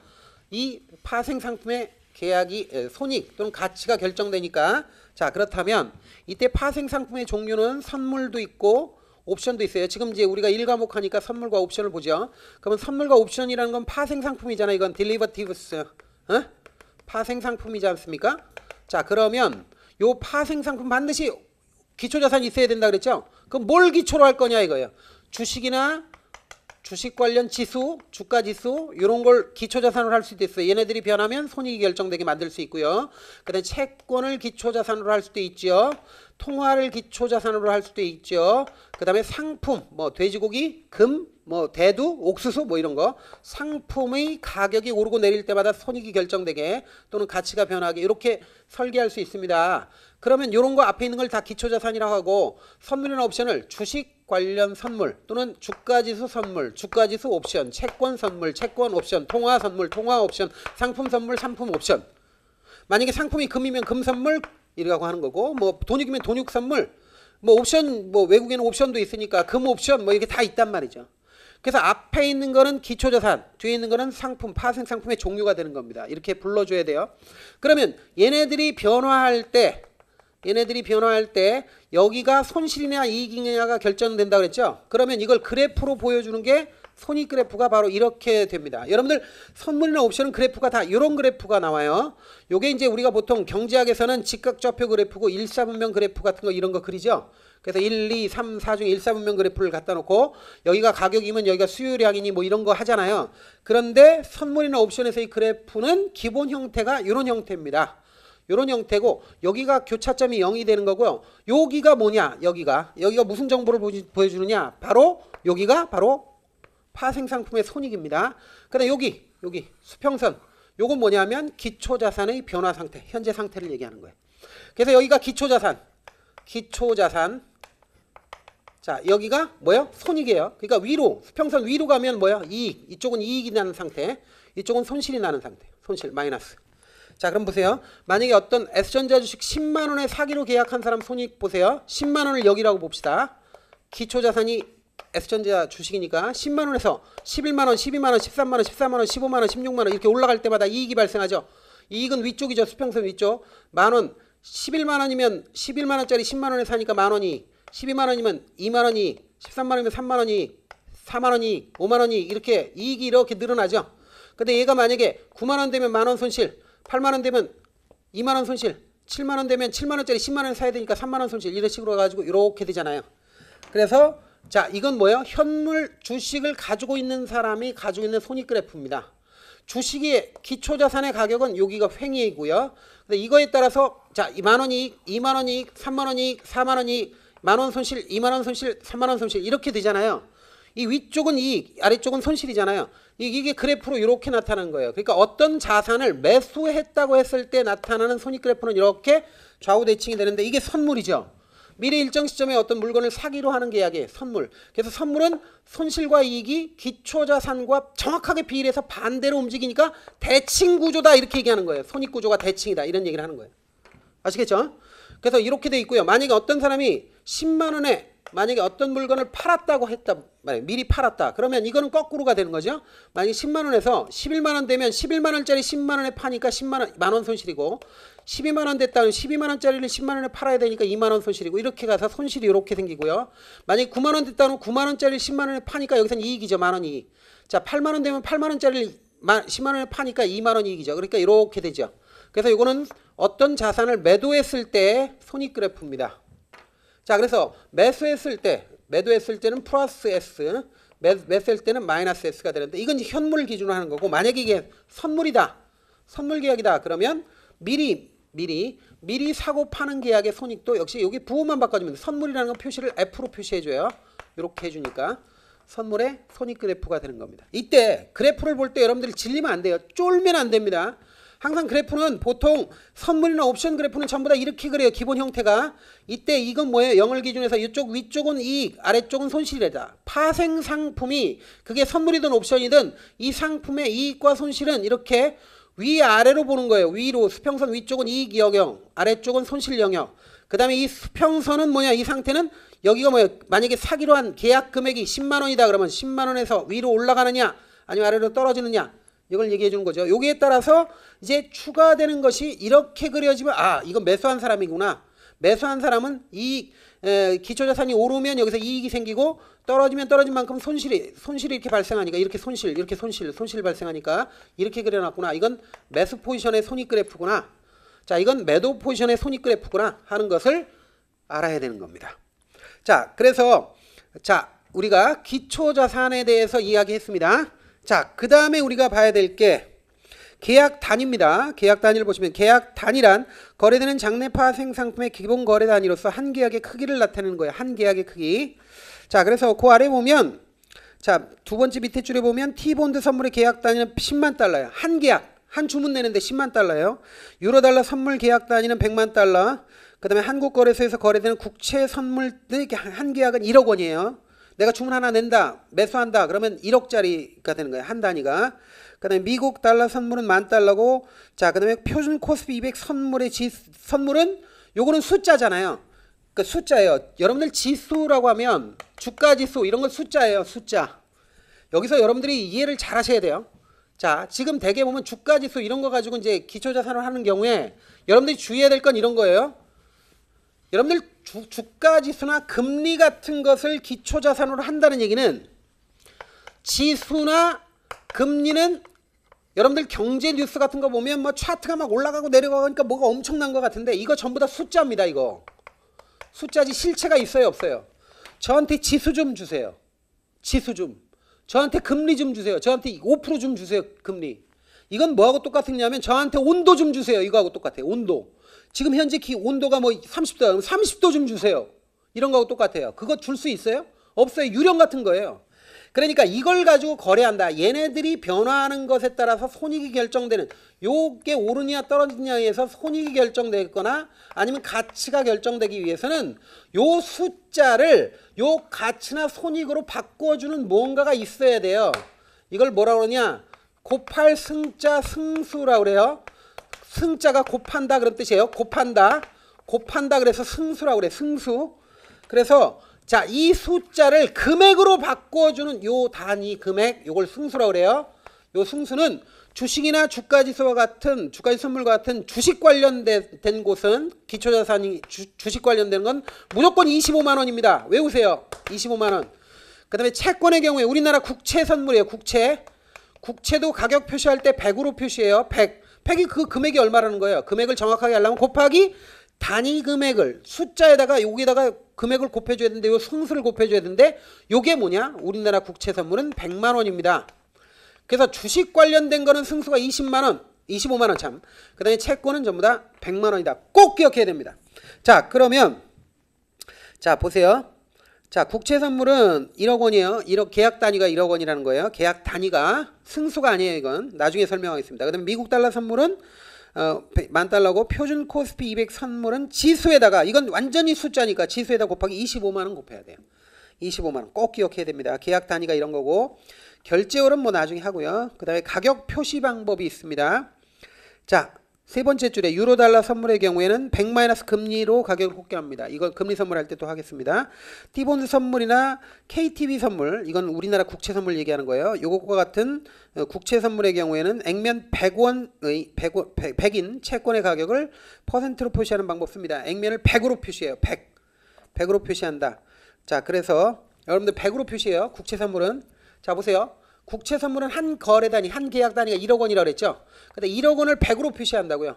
이 파생상품의 계약이 손익 또는 가치가 결정되니까 자 그렇다면 이때 파생 상품의 종류는 선물도 있고 옵션도 있어요. 지금 이제 우리가 일과목 하니까 선물과 옵션을 보죠. 그러면 선물과 옵션이라는 건 파생 상품이잖아요. 이건 딜리버티브스. 어? 파생 상품이지 않습니까? 자, 그러면 요 파생 상품 반드시 기초 자산이 있어야 된다 그랬죠? 그럼 뭘 기초로 할 거냐 이거예요. 주식이나 주식 관련 지수, 주가 지수 이런 걸 기초 자산으로 할 수도 있어요. 얘네들이 변하면 손익이 결정되게 만들 수 있고요. 그다음 채권을 기초 자산으로 할 수도 있지요. 통화를 기초 자산으로 할 수도 있죠. 그 다음에 상품, 뭐 돼지고기, 금, 뭐 대두, 옥수수 뭐 이런 거 상품의 가격이 오르고 내릴 때마다 손익이 결정되게 또는 가치가 변하게 이렇게 설계할 수 있습니다. 그러면 이런 거 앞에 있는 걸 다 기초자산이라고 하고 선물이나 옵션을 주식 관련 선물 또는 주가지수 선물, 주가지수 옵션, 채권 선물, 채권 옵션, 통화 선물, 통화 옵션, 상품 선물, 상품 옵션 만약에 상품이 금이면 금 선물, 이라고 하는 거고 뭐 돈육이면 돈육 산물뭐 옵션 뭐 외국에는 옵션도 있으니까 금 옵션 뭐 이렇게 다 있단 말이죠. 그래서 앞에 있는 거는 기초 자산, 뒤에 있는 거는 상품, 파생 상품의 종류가 되는 겁니다. 이렇게 불러 줘야 돼요. 그러면 얘네들이 변화할 때 얘네들이 변화할 때 여기가 손실이냐 이익이냐가 결정된다 그랬죠. 그러면 이걸 그래프로 보여주는 게 손익 그래프가 바로 이렇게 됩니다. 여러분들 선물이나 옵션은 그래프가 다 이런 그래프가 나와요. 요게 이제 우리가 보통 경제학에서는 직각좌표 그래프고 일사분면 그래프 같은 거 이런 거 그리죠. 그래서 1, 2, 3, 4 중에 일사분면 그래프를 갖다 놓고 여기가 가격이면 여기가 수요량이니 뭐 이런 거 하잖아요. 그런데 선물이나 옵션에서의 그래프는 기본 형태가 이런 형태입니다. 이런 형태고 여기가 교차점이 0이 되는 거고요. 여기가 뭐냐? 여기가 여기가 무슨 정보를 보여주느냐? 바로 여기가 바로 파생상품의 손익입니다. 그다음 여기 여기 수평선 요건 뭐냐면 기초자산의 변화 상태 현재 상태를 얘기하는 거예요. 그래서 여기가 기초자산 기초자산 자 여기가 뭐요 손익이에요. 그러니까 위로 수평선 위로 가면 뭐요 이익 이쪽은 이익이 나는 상태 이쪽은 손실이 나는 상태 손실 마이너스 자 그럼 보세요. 만약에 어떤 S전자 주식 10만원에 사기로 계약한 사람 손익 보세요. 10만원을 여기라고 봅시다. 기초자산이 에스전자 주식이니까 10만원에서 11만원, 12만원, 13만원, 14만원, 15만원, 16만원 이렇게 올라갈 때마다 이익이 발생하죠. 이익은 위쪽이죠. 수평선 위쪽. 만원, 11만원이면 11만원짜리 10만원에 사니까 만원이 12만원이면 2만원이 13만원이면 3만원이 4만원이 5만원이 이렇게 이익이 이렇게 늘어나죠. 근데 얘가 만약에 9만원 되면 만원 손실 8만원 되면 2만원 손실 7만원 되면 7만원짜리 10만원 사야 되니까 3만원 손실 이런 식으로 해가지고 이렇게 되잖아요. 그래서 자, 이건 뭐예요? 현물 주식을 가지고 있는 사람이 가지고 있는 손익 그래프입니다. 주식의 기초 자산의 가격은 여기가 횡이고요. 근데 이거에 따라서 자, 2만 원 이익, 2만 원 이익, 3만 원 이익, 4만 원 이익, 만 원 손실, 2만 원 손실, 3만 원 손실 이렇게 되잖아요. 이 위쪽은 이익, 아래쪽은 손실이잖아요. 이게 그래프로 이렇게 나타나는 거예요. 그러니까 어떤 자산을 매수했다고 했을 때 나타나는 손익 그래프는 이렇게 좌우 대칭이 되는데 이게 선물이죠. 미래 일정 시점에 어떤 물건을 사기로 하는 계약의 선물. 그래서 선물은 손실과 이익이 기초자산과 정확하게 비례해서 반대로 움직이니까 대칭 구조다 이렇게 얘기하는 거예요. 손익 구조가 대칭이다 이런 얘기를 하는 거예요. 아시겠죠? 그래서 이렇게 돼 있고요. 만약에 어떤 사람이 10만 원에 만약에 어떤 물건을 팔았다고 했다 만약 미리 팔았다 그러면 이거는 거꾸로가 되는 거죠 만약에 10만 원에서 11만 원 되면 11만 원짜리 10만 원에 파니까 10만 원만원 손실이고 12만 원 됐다면 12만 원짜리를 10만 원에 팔아야 되니까 2만 원 손실이고 이렇게 가서 손실이 이렇게 생기고요. 만약에 9만 원 됐다면 9만 원짜리를 10만 원에 파니까 여기서는 이익이죠. 만원 이익. 자, 8만 원 되면 8만 원짜리를 10만 원에 파니까 2만 원 이익이죠. 그러니까 이렇게 되죠. 그래서 이거는 어떤 자산을 매도했을 때 손익 그래프입니다. 자, 그래서 매수했을 때 매도했을 때는 플러스 S, 매, 수했을 때는 마이너스 S가 되는데 이건 현물 기준으로 하는 거고 만약에 이게 선물이다. 선물 계약이다. 그러면 미리 미리 미리 사고 파는 계약의 손익도 역시 여기 부호만 바꿔주면 선물이라는 건 표시를 F로 표시해줘요. 이렇게 해주니까 선물의 손익 그래프가 되는 겁니다. 이때 그래프를 볼 때 여러분들이 질리면 안 돼요. 쫄면 안 됩니다. 항상 그래프는 보통 선물이나 옵션 그래프는 전부 다 이렇게 그래요. 기본 형태가. 이때 이건 뭐예요? 0을기준해서 이쪽 위쪽은 이익, 아래쪽은 손실이다. 파생 상품이 그게 선물이든 옵션이든 이 상품의 이익과 손실은 이렇게 위아래로 보는 거예요. 위로 수평선 위쪽은 이익 영역, 아래쪽은 손실 영역. 그 다음에 이 수평선은 뭐냐 이 상태는 여기가 뭐야 만약에 사기로 한 계약 금액이 10만 원이다 그러면 10만 원에서 위로 올라가느냐 아니면 아래로 떨어지느냐 이걸 얘기해 주는 거죠. 여기에 따라서 이제 추가되는 것이 이렇게 그려지면 아 이건 매수한 사람이구나. 매수한 사람은 이익 예, 기초자산이 오르면 여기서 이익이 생기고 떨어지면 떨어진 만큼 손실이 손실이 이렇게 발생하니까 이렇게 손실 이렇게 손실 손실 발생하니까 이렇게 그려놨구나 이건 매수 포지션의 손익 그래프구나 자 이건 매도 포지션의 손익 그래프구나 하는 것을 알아야 되는 겁니다 자 그래서 자 우리가 기초자산에 대해서 이야기했습니다 자 그 다음에 우리가 봐야 될게 계약 단입니다. 위 계약 단위를 보시면 계약 단위란 거래되는 장내 파생 상품의 기본 거래 단위로서 한 계약의 크기를 나타내는 거예요. 한 계약의 크기. 자, 그래서 그 아래 보면 자, 두 번째 밑에 줄에 보면 T본드 선물의 계약 단위는 10만 달러예요. 한 계약, 한 주문 내는데 10만 달러예요. 유로 달러 선물 계약 단위는 100만 달러. 그다음에 한국 거래소에서 거래되는 국채 선물 한 계약은 1억 원이에요. 내가 주문 하나 낸다 매수한다 그러면 1억짜리가 되는 거예요 한 단위가 그 다음에 미국 달러 선물은 만 달러고 자그 다음에 표준 코스피 200 선물의 지, 선물은 요거는 숫자잖아요. 그 숫자예요. 여러분들 지수라고 하면 주가 지수 이런 건 숫자예요. 숫자. 여기서 여러분들이 이해를 잘 하셔야 돼요. 자, 지금 대개 보면 주가 지수 이런 거 가지고 이제 기초 자산을 하는 경우에 여러분들이 주의해야 될 건 이런 거예요. 여러분들 주, 주가 지수나 금리 같은 것을 기초 자산으로 한다는 얘기는 지수나 금리는 여러분들 경제 뉴스 같은 거 보면 뭐 차트가 막 올라가고 내려가니까 뭐가 엄청난 것 같은데 이거 전부 다 숫자입니다 이거 숫자지 실체가 있어요 없어요 저한테 지수 좀 주세요 지수 좀 저한테 금리 좀 주세요 저한테 5%좀 주세요 금리 이건 뭐하고 똑같으냐면 저한테 온도 좀 주세요 이거하고 똑같아요 온도 지금 현재 기 온도가 뭐3 0도 30도 좀 주세요 이런 거하고 똑같아요 그거 줄 수 있어요? 없어요 유령 같은 거예요 그러니까 이걸 가지고 거래한다. 얘네들이 변화하는 것에 따라서 손익이 결정되는 요게 오르냐 떨어지냐에 서 손익이 결정되거나 아니면 가치가 결정되기 위해서는 요 숫자를 요 가치나 손익으로 바꿔주는 뭔가가 있어야 돼요. 이걸 뭐라 그러냐? 곱할 승자 승수라 그래요. 승자가 곱한다 그런 뜻이에요. 곱한다. 곱한다 그래서 승수라고 그래. 승수. 그래서 자, 이 숫자를 금액으로 바꿔주는 요 단위 금액, 요걸 승수라 그래요. 요 승수는 주식이나 주가지수와 같은 주가지 선물 같은 주식 관련된 곳은 기초자산이 주, 식 관련된 건 무조건 25만 원입니다. 외우세요. 25만 원. 그다음에 채권의 경우에 우리나라 국채 선물이에요. 국채. 국채도 가격 표시할 때 100으로 표시해요. 100. 100이 그 금액이 얼마라는 거예요. 금액을 정확하게 하려면 곱하기 단위 금액을 숫자에다가 여기다가 금액을 곱해줘야 되는데 요 승수를 곱해줘야 되는데 요게 뭐냐? 우리나라 국채 선물은 100만 원입니다. 그래서 주식 관련된 거는 승수가 20만 원, 25만 원 참. 그 다음에 채권은 전부 다 100만 원이다. 꼭 기억해야 됩니다. 자 그러면 자 보세요. 자 국채 선물은 1억 원이에요. 1억 계약 단위가 1억 원이라는 거예요. 계약 단위가 승수가 아니에요 이건. 나중에 설명하겠습니다. 그 다음에 미국 달러 선물은 어, 만달러고 표준 코스피 200 선물은 지수에다가 이건 완전히 숫자니까 지수에다 곱하기 25만원 곱해야 돼요. 25만원 꼭 기억해야 됩니다. 계약 단위가 이런 거고 결제율은 뭐 나중에 하고요. 그 다음에 가격 표시 방법이 있습니다. 자세 번째 줄에 유로 달러 선물의 경우에는 100 마이너스 금리로 가격을 호격합니다. 이건 금리 선물할 때도 하겠습니다. 티본드 선물이나 k t v 선물, 이건 우리나라 국채 선물 얘기하는 거예요. 이것과 같은 어, 국채 선물의 경우에는 액면 100원의 100, 인 채권의 가격을 퍼센트로 표시하는 방법 씁니다. 액면을 100으로 표시해요. 100. 100으로 표시한다. 자, 그래서 여러분들 100으로 표시해요. 국채 선물은 자, 보세요. 국채 선물은 한 거래 단위, 한 계약 단위가 1억 원이라고 그랬죠. 근데 1억 원을 100으로 표시한다고요.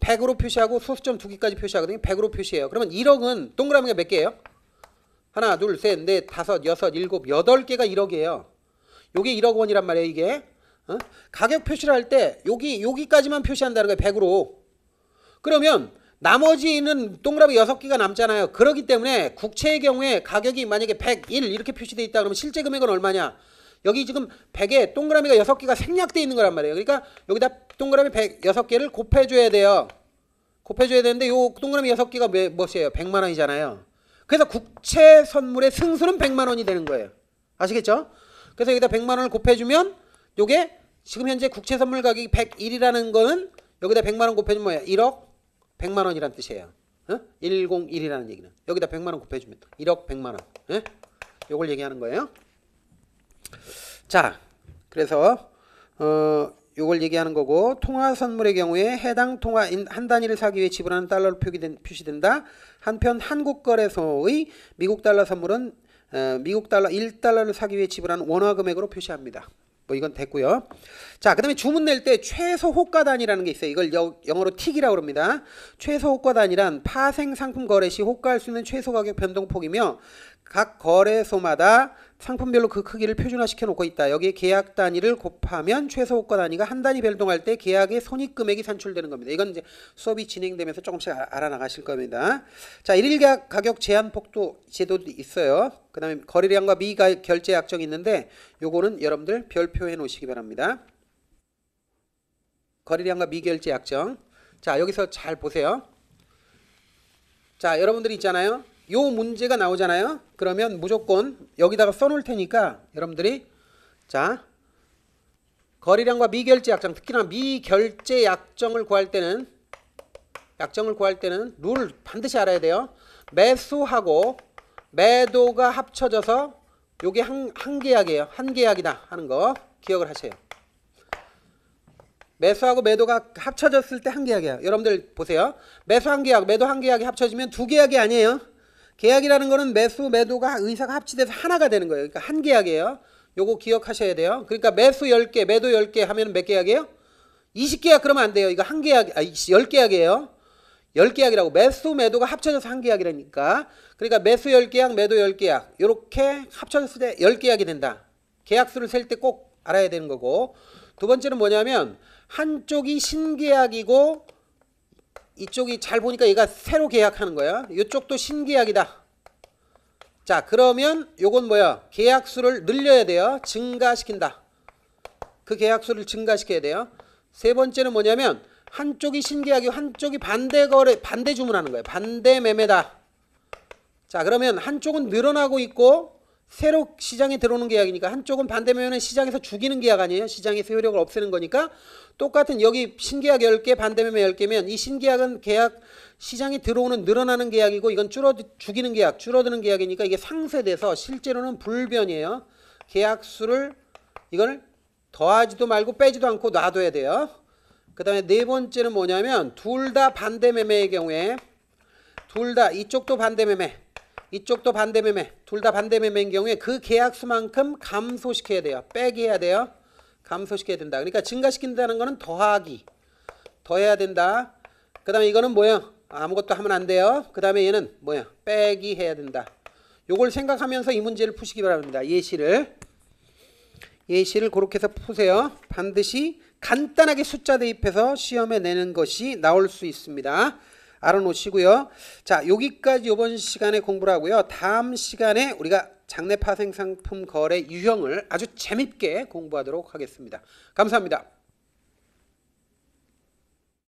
100으로 표시하고 소수점 두 개까지 표시하거든요. 100으로 표시해요. 그러면 1억은 동그라미가 몇 개예요? 하나, 둘, 셋, 넷, 다섯, 여섯, 일곱, 여덟 개가 1억이에요. 요게 1억 원이란 말이에요, 이게. 어? 가격 표시를 할 때 여기 여기까지만 표시한다는 거예요. 100으로. 그러면 나머지는 동그라미 6개가 남잖아요. 그러기 때문에 국채의 경우에 가격이 만약에 101 이렇게 표시돼 있다 그러면 실제 금액은 얼마냐? 여기 지금 100에 동그라미가 6개가 생략되어 있는 거란 말이에요. 그러니까 여기다 동그라미 100, 6개를 곱해줘야 돼요. 곱해줘야 되는데 요 동그라미 6개가 몇, 몇이에요? 100만 원이잖아요. 그래서 국채 선물의 승수는 100만 원이 되는 거예요. 아시겠죠? 그래서 여기다 100만 원을 곱해주면 요게 지금 현재 국채 선물 가격이 101이라는 거는 여기다 100만 원 곱해주면 뭐요 1억 100만 원이란 뜻이에요. 101이라는 얘기는 여기다 100만 원 곱해주면 1억 100만 원. 예? 요걸 얘기하는 거예요. 자, 그래서 어 요걸 얘기하는 거고 통화 선물의 경우에 해당 통화 한 단위를 사기 위해 지불하는 달러로 표기된, 표시된다. 한편 한국 거래소의 미국 달러 선물은 어, 미국 달러 1달러를 사기 위해 지불하는 원화 금액으로 표시합니다. 뭐 이건 됐고요. 자, 그 다음에 주문 낼 때 최소 호가 단위라는 게 있어요. 이걸 여, 영어로 틱이라고 합니다. 최소 호가 단위란 파생 상품 거래 시 호가할 수 있는 최소 가격 변동폭이며 각 거래소마다 상품별로 그 크기를 표준화시켜 놓고 있다. 여기에 계약 단위를 곱하면 최소 호가 단위가 한 단위 변동할 때 계약의 손익 금액이 산출되는 겁니다. 이건 이제 수업이 진행되면서 조금씩 알아나가실 겁니다. 자, 1일 계약 가격 제한 폭도 제도도 있어요. 그 다음에 거래량과 미가 결제 약정이 있는데 요거는 여러분들 별표해 놓으시기 바랍니다. 거래량과 미결제 약정. 자, 여기서 잘 보세요. 자, 여러분들이 있잖아요. 요 문제가 나오잖아요. 그러면 무조건 여기다가 써놓을 테니까 여러분들이 자거리량과 미결제 약정 특히나 미결제 약정을 구할 때는 약정을 구할 때는 룰 반드시 알아야 돼요. 매수하고 매도가 합쳐져서 요게 한, 한 계약이에요. 한 계약이다 하는 거 기억을 하세요. 매수하고 매도가 합쳐졌을 때 한계약이에요 여러분들 보세요. 매수 한 계약, 매도 한 계약이 합쳐지면 두 계약이 아니에요. 계약이라는 거는 매수 매도가 의사가 합치돼서 하나가 되는 거예요. 그러니까 한 계약이에요. 요거 기억하셔야 돼요. 그러니까 매수 10개, 매도 10개 하면 몇 계약이에요? 20계약 그러면 안 돼요. 이거 한 계약, 아, 10계약이에요. 10계약이라고 매수 매도가 합쳐져서 한 계약이라니까. 그러니까 매수 10계약, 매도 10계약 이렇게 합쳐졌을 때 10계약이 된다. 계약수를 셀 때 꼭 알아야 되는 거고 두 번째는 뭐냐면 한쪽이 신계약이고 이쪽이 잘 보니까 얘가 새로 계약하는 거야. 이쪽도 신계약이다. 자 그러면 요건 뭐야? 계약수를 늘려야 돼요. 증가시킨다. 그 계약수를 증가시켜야 돼요. 세 번째는 뭐냐면 한쪽이 신계약이고 한쪽이 반대 거래 반대 주문하는 거예요. 반대 매매다. 자 그러면 한쪽은 늘어나고 있고 새로 시장에 들어오는 계약이니까 한쪽은 반대면은 시장에서 죽이는 계약 아니에요. 시장의 소요력을 없애는 거니까 똑같은 여기 신계약 10개 반대면 10개면 이 신계약은 계약 시장에 들어오는 늘어나는 계약이고 이건 줄어 죽이는 계약 줄어드는 계약이니까 이게 상쇄돼서 실제로는 불변이에요. 계약 수를 이걸 더하지도 말고 빼지도 않고 놔둬야 돼요. 그 다음에 네 번째는 뭐냐면 둘 다 반대 매매의 경우에 둘 다 이쪽도 반대 매매 이쪽도 반대매매 둘 다 반대매매인 경우에 그 계약수만큼 감소시켜야 돼요. 빼기 해야 돼요. 감소시켜야 된다. 그러니까 증가시킨다는 거는 더하기 더해야 된다. 그 다음에 이거는 뭐예요? 아무것도 하면 안 돼요. 그 다음에 얘는 뭐예요? 빼기 해야 된다. 요걸 생각하면서 이 문제를 푸시기 바랍니다. 예시를 예시를 그렇게 해서 푸세요. 반드시 간단하게 숫자 대입해서 시험에 내는 것이 나올 수 있습니다. 알아놓으시고요. 자, 여기까지 이번 시간에 공부를 하고요. 다음 시간에 우리가 장내 파생 상품 거래 유형을 아주 재밌게 공부하도록 하겠습니다. 감사합니다.